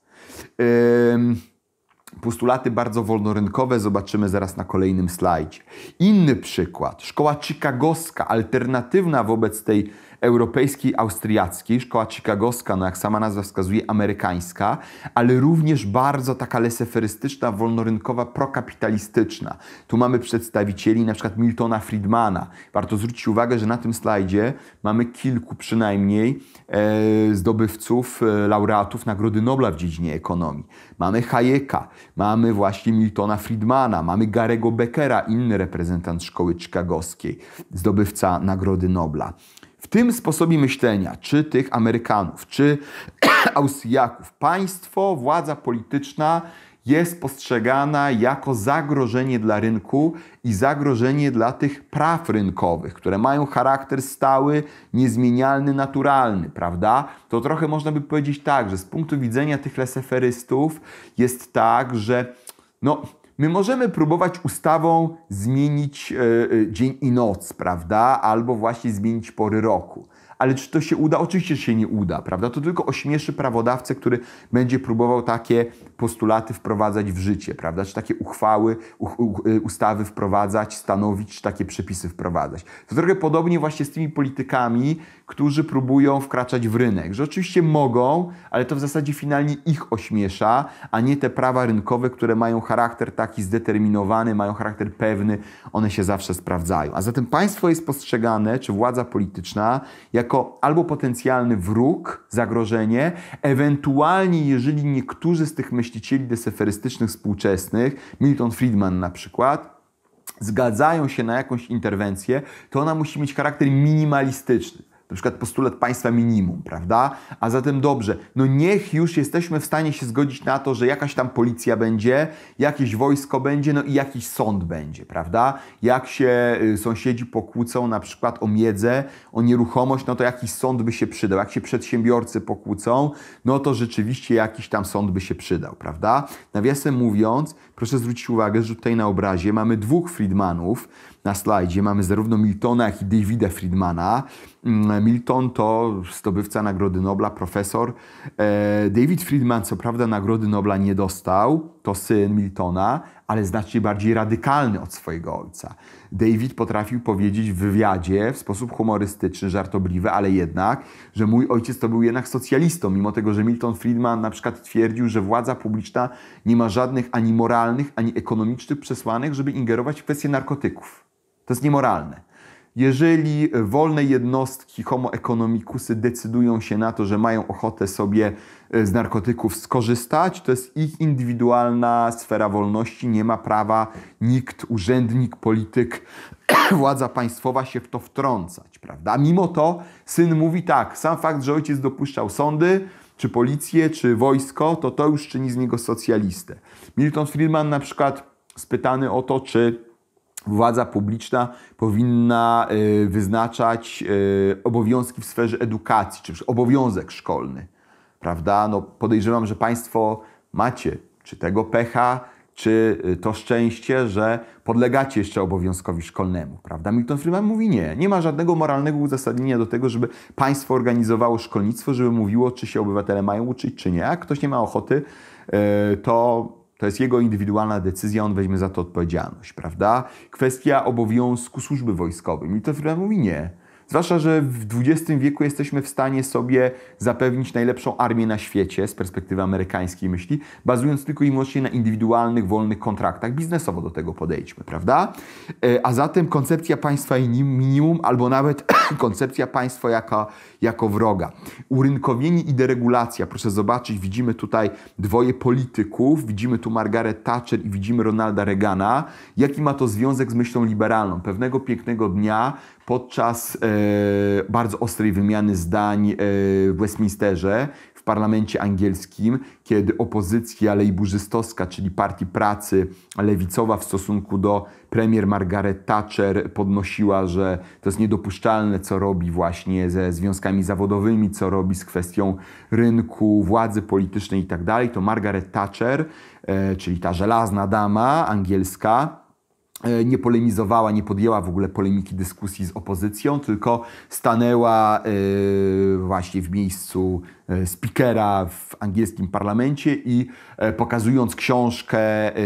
Postulaty bardzo wolnorynkowe zobaczymy zaraz na kolejnym slajdzie. Inny przykład, szkoła chicagowska, alternatywna wobec tej europejskiej, austriackiej, szkoła chicagowska, no jak sama nazwa wskazuje, amerykańska, ale również bardzo taka leseferystyczna, wolnorynkowa, prokapitalistyczna. Tu mamy przedstawicieli na przykład Miltona Friedmana. Warto zwrócić uwagę, że na tym slajdzie mamy kilku przynajmniej e, zdobywców, e, laureatów Nagrody Nobla w dziedzinie ekonomii. Mamy Hayeka, mamy właśnie Miltona Friedmana, mamy Garego Beckera, inny reprezentant szkoły chicagowskiej, zdobywca Nagrody Nobla. W tym sposobie myślenia, czy tych Amerykanów, czy Austriaków, państwo, władza polityczna jest postrzegana jako zagrożenie dla rynku i zagrożenie dla tych praw rynkowych, które mają charakter stały, niezmienialny, naturalny, prawda? To trochę można by powiedzieć tak, że z punktu widzenia tych leseferystów jest tak, że no, My możemy próbować ustawą zmienić yy, dzień i noc, prawda? Albo właśnie zmienić pory roku. Ale czy to się uda? Oczywiście, że się nie uda, prawda? To tylko ośmieszy prawodawcę, który będzie próbował takie postulaty wprowadzać w życie, prawda? Czy takie uchwały, y, ustawy wprowadzać, stanowić, czy takie przepisy wprowadzać. To trochę podobnie właśnie z tymi politykami, którzy próbują wkraczać w rynek, że oczywiście mogą, ale to w zasadzie finalnie ich ośmiesza, a nie te prawa rynkowe, które mają charakter taki zdeterminowany, mają charakter pewny, one się zawsze sprawdzają. A zatem państwo jest postrzegane, czy władza polityczna, jako albo potencjalny wróg, zagrożenie, ewentualnie jeżeli niektórzy z tych myśli myślicieli deseferystycznych współczesnych, Milton Friedman na przykład, zgadzają się na jakąś interwencję, to ona musi mieć charakter minimalistyczny na przykład postulat państwa minimum, prawda? A zatem dobrze, no niech już jesteśmy w stanie się zgodzić na to, że jakaś tam policja będzie, jakieś wojsko będzie, no i jakiś sąd będzie, prawda? Jak się y, sąsiedzi pokłócą na przykład o miedzę, o nieruchomość, no to jakiś sąd by się przydał. Jak się przedsiębiorcy pokłócą, no to rzeczywiście jakiś tam sąd by się przydał, prawda? Nawiasem mówiąc, proszę zwrócić uwagę, że tutaj na obrazie mamy dwóch Friedmanów, na slajdzie mamy zarówno Miltona, jak i Davida Friedmana. Mm, Milton to zdobywca Nagrody Nobla, profesor. E, David Friedman, co prawda, Nagrody Nobla nie dostał, to syn Miltona, ale znacznie bardziej radykalny od swojego ojca. David potrafił powiedzieć w wywiadzie w sposób humorystyczny, żartobliwy, ale jednak, że mój ojciec to był jednak socjalistą, mimo tego, że Milton Friedman na przykład twierdził, że władza publiczna nie ma żadnych ani moralnych, ani ekonomicznych przesłanek, żeby ingerować w kwestie narkotyków. To jest niemoralne. Jeżeli wolne jednostki homo economicusy decydują się na to, że mają ochotę sobie e, z narkotyków skorzystać, to jest ich indywidualna sfera wolności. Nie ma prawa nikt, urzędnik, polityk, władza państwowa się w to wtrącać, prawda? Mimo to syn mówi tak, sam fakt, że ojciec dopuszczał sądy, czy policję, czy wojsko, to to już czyni z niego socjalistę. Milton Friedman na przykład spytany o to, czy władza publiczna powinna y, wyznaczać y, obowiązki w sferze edukacji, czy obowiązek szkolny, prawda? No podejrzewam, że Państwo macie czy tego pecha, czy y, to szczęście, że podlegacie jeszcze obowiązkowi szkolnemu, prawda? Milton Friedman mówi nie, nie ma żadnego moralnego uzasadnienia do tego, żeby państwo organizowało szkolnictwo, żeby mówiło, czy się obywatele mają uczyć, czy nie. Jak ktoś nie ma ochoty, to to jest jego indywidualna decyzja, on weźmie za to odpowiedzialność, prawda? Kwestia obowiązku służby wojskowej. Militofirma mówi nie. Zwłaszcza, że w XX wieku jesteśmy w stanie sobie zapewnić najlepszą armię na świecie z perspektywy amerykańskiej myśli, bazując tylko i wyłącznie na indywidualnych, wolnych kontraktach. Biznesowo do tego podejdźmy, prawda? E, a zatem koncepcja państwa minimum, albo nawet koncepcja państwa jako, jako wroga. Urynkowienie i deregulacja. Proszę zobaczyć, widzimy tutaj dwoje polityków, widzimy tu Margaret Thatcher i widzimy Ronalda Reagana. Jaki ma to związek z myślą liberalną? Pewnego pięknego dnia podczas e, bardzo ostrej wymiany zdań e, w Westminsterze, w parlamencie angielskim, kiedy opozycja lejburzystowska, czyli Partii Pracy lewicowa w stosunku do premier Margaret Thatcher podnosiła, że to jest niedopuszczalne, co robi właśnie ze związkami zawodowymi, co robi z kwestią rynku, władzy politycznej itd., tak to Margaret Thatcher, e, czyli ta żelazna dama angielska, E, nie polemizowała, nie podjęła w ogóle polemiki dyskusji z opozycją, tylko stanęła e, właśnie w miejscu E, speakera w angielskim parlamencie i e, pokazując książkę e,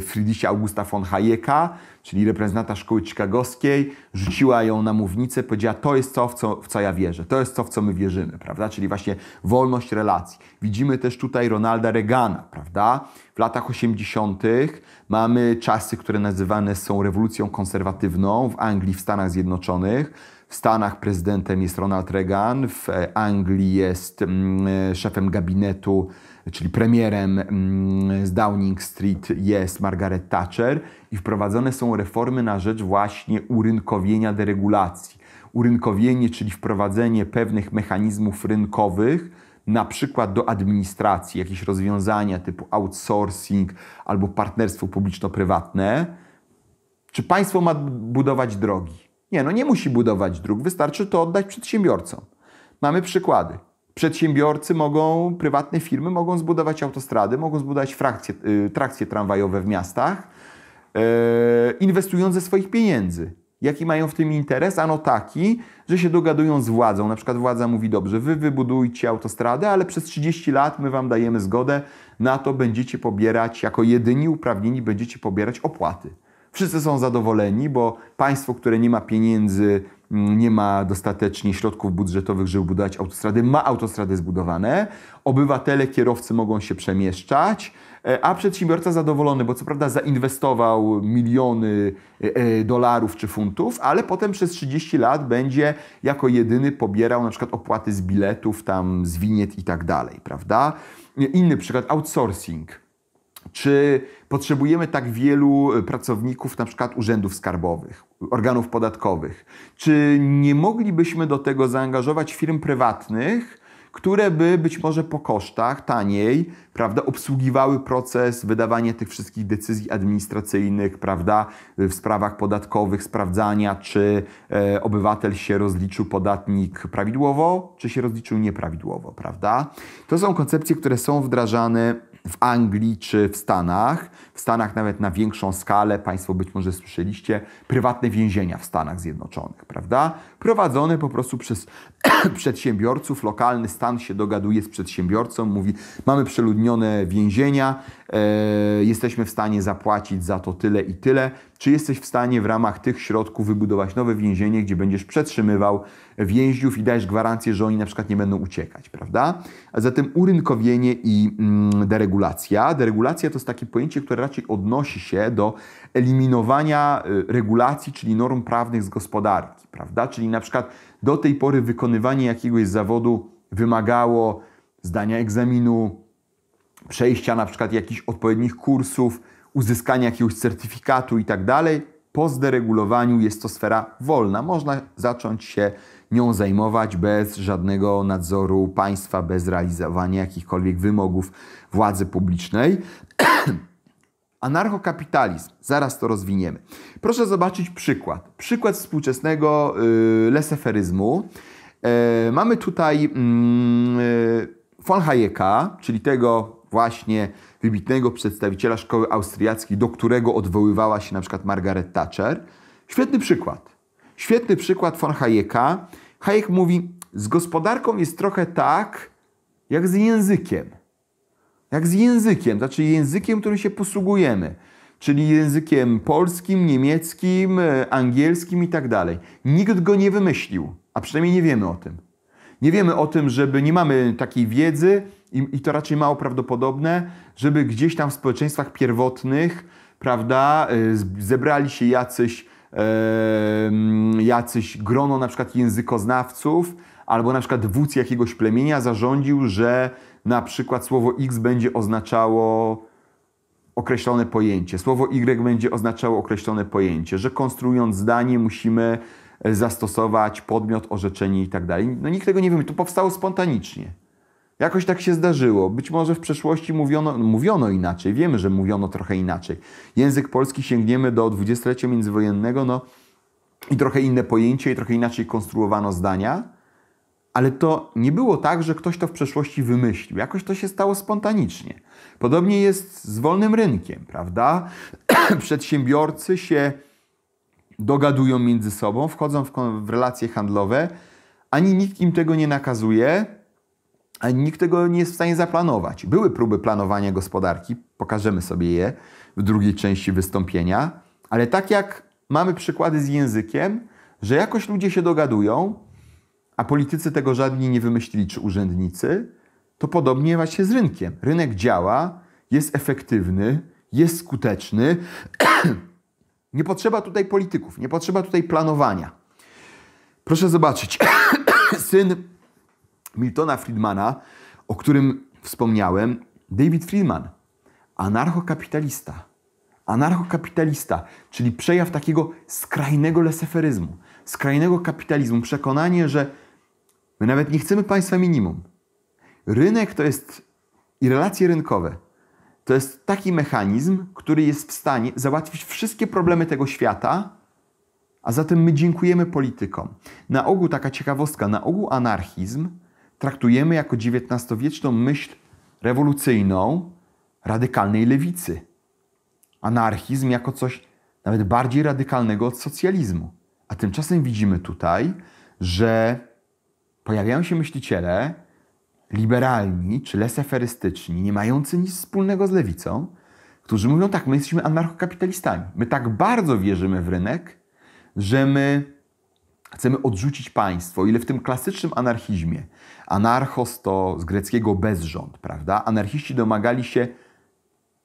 Friedricha Augusta von Hayeka, czyli reprezentanta szkoły chicagowskiej, rzuciła ją na mównicę, powiedziała, to jest to, w co, w co ja wierzę, to jest to, w co my wierzymy, prawda? Czyli właśnie wolność relacji. Widzimy też tutaj Ronalda Reagana, prawda? W latach 80. mamy czasy, które nazywane są rewolucją konserwatywną w Anglii, w Stanach Zjednoczonych w Stanach prezydentem jest Ronald Reagan, w e, Anglii jest mm, e, szefem gabinetu, czyli premierem mm, z Downing Street jest Margaret Thatcher i wprowadzone są reformy na rzecz właśnie urynkowienia deregulacji. Urynkowienie, czyli wprowadzenie pewnych mechanizmów rynkowych, na przykład do administracji, jakieś rozwiązania typu outsourcing albo partnerstwo publiczno-prywatne. Czy państwo ma budować drogi? Nie, no nie musi budować dróg, wystarczy to oddać przedsiębiorcom. Mamy przykłady. Przedsiębiorcy mogą, prywatne firmy mogą zbudować autostrady, mogą zbudować frakcje, y, trakcje tramwajowe w miastach, y, inwestując ze swoich pieniędzy. Jaki mają w tym interes? Ano taki, że się dogadują z władzą. Na przykład władza mówi, dobrze, wy wybudujcie autostradę, ale przez 30 lat my wam dajemy zgodę, na to będziecie pobierać, jako jedyni uprawnieni będziecie pobierać opłaty. Wszyscy są zadowoleni, bo państwo, które nie ma pieniędzy, mm, nie ma dostatecznie środków budżetowych, żeby budować autostrady, ma autostrady zbudowane. Obywatele, kierowcy mogą się przemieszczać, e, a przedsiębiorca zadowolony, bo co prawda zainwestował miliony e, e, dolarów czy funtów, ale potem przez 30 lat będzie jako jedyny pobierał na przykład opłaty z biletów, tam z winiet i tak dalej, prawda? Inny przykład, outsourcing. Czy potrzebujemy tak wielu e, pracowników, na przykład urzędów skarbowych, organów podatkowych? Czy nie moglibyśmy do tego zaangażować firm prywatnych, które by być może po kosztach taniej, prawda, obsługiwały proces wydawania tych wszystkich decyzji administracyjnych, prawda, w sprawach podatkowych, sprawdzania, czy e, obywatel się rozliczył podatnik prawidłowo, czy się rozliczył nieprawidłowo, prawda? To są koncepcje, które są wdrażane w Anglii czy w Stanach. W Stanach nawet na większą skalę, Państwo być może słyszeliście, prywatne więzienia w Stanach Zjednoczonych, prawda? Prowadzone po prostu przez przedsiębiorców. Lokalny stan się dogaduje z przedsiębiorcą, mówi: Mamy przeludnione więzienia, e, jesteśmy w stanie zapłacić za to tyle i tyle. Czy jesteś w stanie w ramach tych środków wybudować nowe więzienie, gdzie będziesz przetrzymywał więźniów i dajesz gwarancję, że oni na przykład nie będą uciekać, prawda? A zatem urynkowienie i mm, deregulacja. Deregulacja to jest takie pojęcie, które raczej odnosi się do eliminowania y, regulacji, czyli norm prawnych z gospodarki, prawda? Czyli na przykład do tej pory wykonywanie jakiegoś zawodu wymagało zdania egzaminu, przejścia na przykład jakichś odpowiednich kursów, uzyskania jakiegoś certyfikatu i tak dalej. Po zderegulowaniu jest to sfera wolna. Można zacząć się nią zajmować bez żadnego nadzoru państwa, bez realizowania jakichkolwiek wymogów władzy publicznej. Anarchokapitalizm, zaraz to rozwiniemy. Proszę zobaczyć przykład. Przykład współczesnego yy, leseferyzmu. Yy, mamy tutaj. Yy, von Hayeka, czyli tego właśnie wybitnego przedstawiciela szkoły austriackiej, do którego odwoływała się na przykład Margaret Thatcher. Świetny przykład. Świetny przykład von Hayeka. Hayek mówi, z gospodarką jest trochę tak, jak z językiem. Jak z językiem, znaczy językiem, którym się posługujemy. Czyli językiem polskim, niemieckim, e, angielskim i tak dalej. Nikt go nie wymyślił, a przynajmniej nie wiemy o tym. Nie wiemy o tym, żeby nie mamy takiej wiedzy i, i to raczej mało prawdopodobne, żeby gdzieś tam w społeczeństwach pierwotnych, prawda, y, zebrali się jacyś, e, jacyś grono na przykład językoznawców, albo na przykład wódz jakiegoś plemienia zarządził, że na przykład słowo X będzie oznaczało określone pojęcie, słowo Y będzie oznaczało określone pojęcie, że konstruując zdanie musimy E, zastosować podmiot, orzeczenie i tak dalej. No nikt tego nie wie, to powstało spontanicznie. Jakoś tak się zdarzyło. Być może w przeszłości mówiono, no mówiono inaczej, wiemy, że mówiono trochę inaczej. Język polski sięgniemy do dwudziestolecia międzywojennego, no i trochę inne pojęcie, i trochę inaczej konstruowano zdania, ale to nie było tak, że ktoś to w przeszłości wymyślił. Jakoś to się stało spontanicznie. Podobnie jest z wolnym rynkiem, prawda? Przedsiębiorcy się dogadują między sobą, wchodzą w, w relacje handlowe, ani nikt im tego nie nakazuje, ani nikt tego nie jest w stanie zaplanować. Były próby planowania gospodarki, pokażemy sobie je w drugiej części wystąpienia, ale tak jak mamy przykłady z językiem, że jakoś ludzie się dogadują, a politycy tego żadni nie wymyślili, czy urzędnicy, to podobnie właśnie z rynkiem. Rynek działa, jest efektywny, jest skuteczny, Nie potrzeba tutaj polityków, nie potrzeba tutaj planowania. Proszę zobaczyć, syn Miltona Friedmana, o którym wspomniałem, David Friedman, anarchokapitalista. Anarchokapitalista, czyli przejaw takiego skrajnego leseferyzmu, skrajnego kapitalizmu, przekonanie, że my nawet nie chcemy państwa minimum. Rynek to jest i relacje rynkowe to jest taki mechanizm, który jest w stanie załatwić wszystkie problemy tego świata, a zatem my dziękujemy politykom. Na ogół taka ciekawostka, na ogół anarchizm traktujemy jako XIX-wieczną myśl rewolucyjną radykalnej lewicy. Anarchizm jako coś nawet bardziej radykalnego od socjalizmu. A tymczasem widzimy tutaj, że pojawiają się myśliciele, liberalni czy leseferystyczni, nie mający nic wspólnego z lewicą, którzy mówią tak, my jesteśmy anarchokapitalistami. My tak bardzo wierzymy w rynek, że my chcemy odrzucić państwo. Ile w tym klasycznym anarchizmie, anarchos to z greckiego bezrząd, prawda? Anarchiści domagali się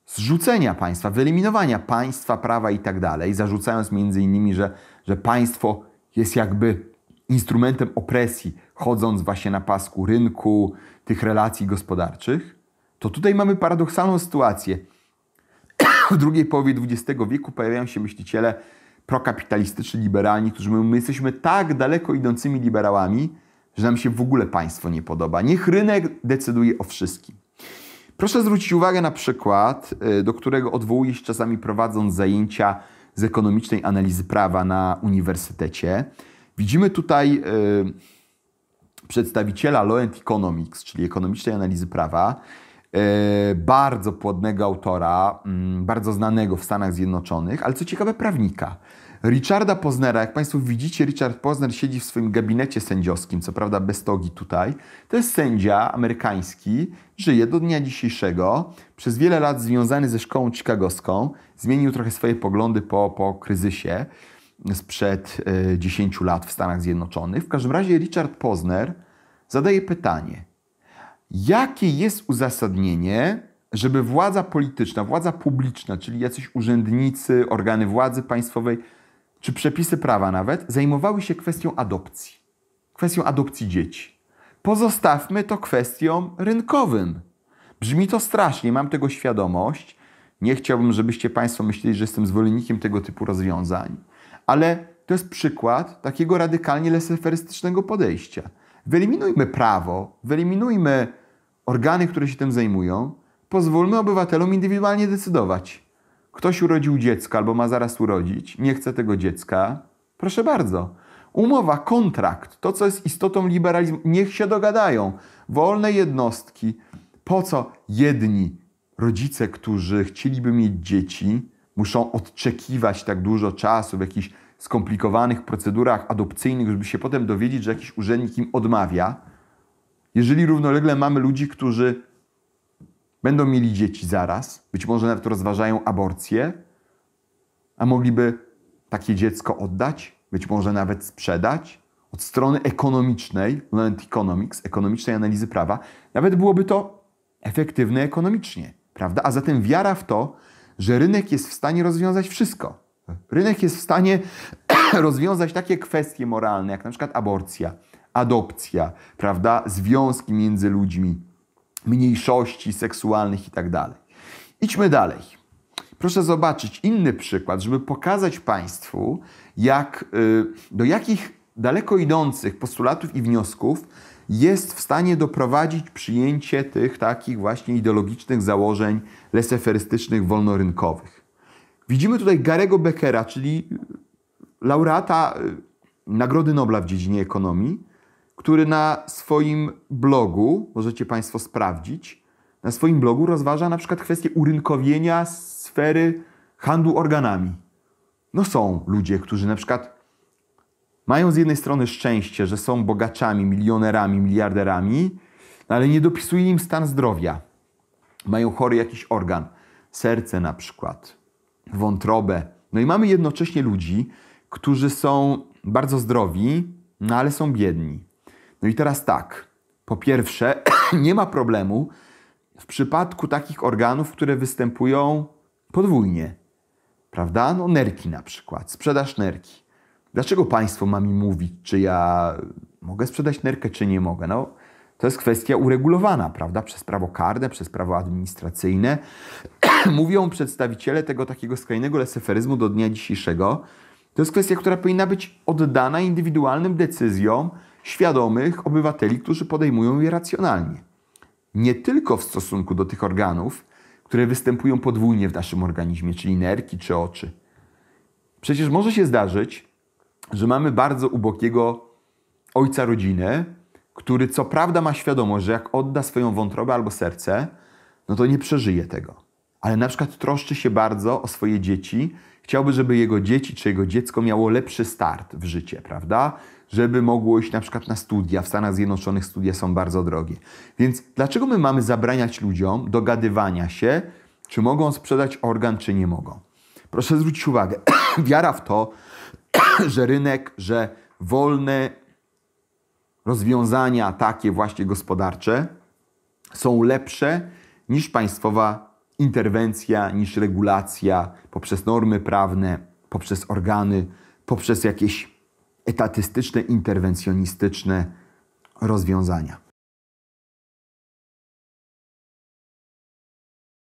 zrzucenia państwa, wyeliminowania państwa, prawa i tak dalej, zarzucając między innymi, że, że państwo jest jakby instrumentem opresji, chodząc właśnie na pasku rynku, tych relacji gospodarczych, to tutaj mamy paradoksalną sytuację. W drugiej połowie XX wieku pojawiają się myśliciele prokapitalistyczni, liberalni, którzy mówią, my jesteśmy tak daleko idącymi liberałami, że nam się w ogóle państwo nie podoba. Niech rynek decyduje o wszystkim. Proszę zwrócić uwagę na przykład, y, do którego odwołuję się czasami prowadząc zajęcia z ekonomicznej analizy prawa na uniwersytecie. Widzimy tutaj... Yy, przedstawiciela Law and Economics, czyli ekonomicznej analizy prawa, e, bardzo płodnego autora, mm, bardzo znanego w Stanach Zjednoczonych, ale co ciekawe, prawnika. Richarda Poznera, jak Państwo widzicie, Richard Pozner siedzi w swoim gabinecie sędziowskim, co prawda bez togi tutaj. To jest sędzia amerykański, żyje do dnia dzisiejszego, przez wiele lat związany ze szkołą chicagowską, zmienił trochę swoje poglądy po, po kryzysie sprzed 10 e, lat w Stanach Zjednoczonych. W każdym razie Richard Posner zadaje pytanie, jakie jest uzasadnienie, żeby władza polityczna, władza publiczna, czyli jacyś urzędnicy, organy władzy państwowej, czy przepisy prawa nawet, zajmowały się kwestią adopcji, kwestią adopcji dzieci. Pozostawmy to kwestiom rynkowym. Brzmi to strasznie, mam tego świadomość. Nie chciałbym, żebyście Państwo myśleli, że jestem zwolennikiem tego typu rozwiązań ale to jest przykład takiego radykalnie leseferystycznego podejścia. Wyeliminujmy prawo, wyeliminujmy organy, które się tym zajmują, pozwólmy obywatelom indywidualnie decydować. Ktoś urodził dziecko albo ma zaraz urodzić, nie chce tego dziecka, proszę bardzo. Umowa, kontrakt, to co jest istotą liberalizmu, niech się dogadają. Wolne jednostki, po co jedni rodzice, którzy chcieliby mieć dzieci, muszą odczekiwać tak dużo czasu w jakichś skomplikowanych procedurach adopcyjnych, żeby się potem dowiedzieć, że jakiś urzędnik im odmawia. Jeżeli równolegle mamy ludzi, którzy będą mieli dzieci zaraz, być może nawet rozważają aborcję, a mogliby takie dziecko oddać, być może nawet sprzedać, od strony ekonomicznej, nawet economics, ekonomicznej analizy prawa, nawet byłoby to efektywne ekonomicznie, prawda? A zatem wiara w to, że rynek jest w stanie rozwiązać wszystko. Rynek jest w stanie rozwiązać takie kwestie moralne, jak na przykład aborcja, adopcja, prawda, związki między ludźmi, mniejszości seksualnych itd. Tak Idźmy dalej. Proszę zobaczyć inny przykład, żeby pokazać Państwu, jak, y, do jakich daleko idących postulatów i wniosków jest w stanie doprowadzić przyjęcie tych takich właśnie ideologicznych założeń leseferystycznych, wolnorynkowych. Widzimy tutaj Garego Beckera, czyli laureata y, Nagrody Nobla w dziedzinie ekonomii, który na swoim blogu, możecie Państwo sprawdzić, na swoim blogu rozważa na przykład kwestię urynkowienia sfery handlu organami. No są ludzie, którzy na przykład mają z jednej strony szczęście, że są bogaczami, milionerami, miliarderami, ale nie dopisuje im stan zdrowia. Mają chory jakiś organ, serce na przykład, wątrobę. No i mamy jednocześnie ludzi, którzy są bardzo zdrowi, no ale są biedni. No i teraz tak. Po pierwsze, nie ma problemu w przypadku takich organów, które występują podwójnie. Prawda? No nerki na przykład, sprzedaż nerki. Dlaczego państwo ma mi mówić, czy ja mogę sprzedać nerkę, czy nie mogę? No, to jest kwestia uregulowana, prawda? Przez prawo karne, przez prawo administracyjne. Mówią przedstawiciele tego takiego skrajnego leseferyzmu do dnia dzisiejszego. To jest kwestia, która powinna być oddana indywidualnym decyzjom świadomych obywateli, którzy podejmują je racjonalnie. Nie tylko w stosunku do tych organów, które występują podwójnie w naszym organizmie, czyli nerki czy oczy. Przecież może się zdarzyć, że mamy bardzo ubogiego ojca rodziny, który co prawda ma świadomość, że jak odda swoją wątrobę albo serce, no to nie przeżyje tego. Ale na przykład troszczy się bardzo o swoje dzieci, chciałby, żeby jego dzieci czy jego dziecko miało lepszy start w życie, prawda? Żeby mogło iść na przykład na studia. W Stanach Zjednoczonych studia są bardzo drogie. Więc dlaczego my mamy zabraniać ludziom dogadywania się, czy mogą sprzedać organ, czy nie mogą? Proszę zwrócić uwagę, wiara w to, że rynek, że wolne rozwiązania takie właśnie gospodarcze są lepsze niż państwowa interwencja, niż regulacja poprzez normy prawne, poprzez organy, poprzez jakieś etatystyczne, interwencjonistyczne rozwiązania.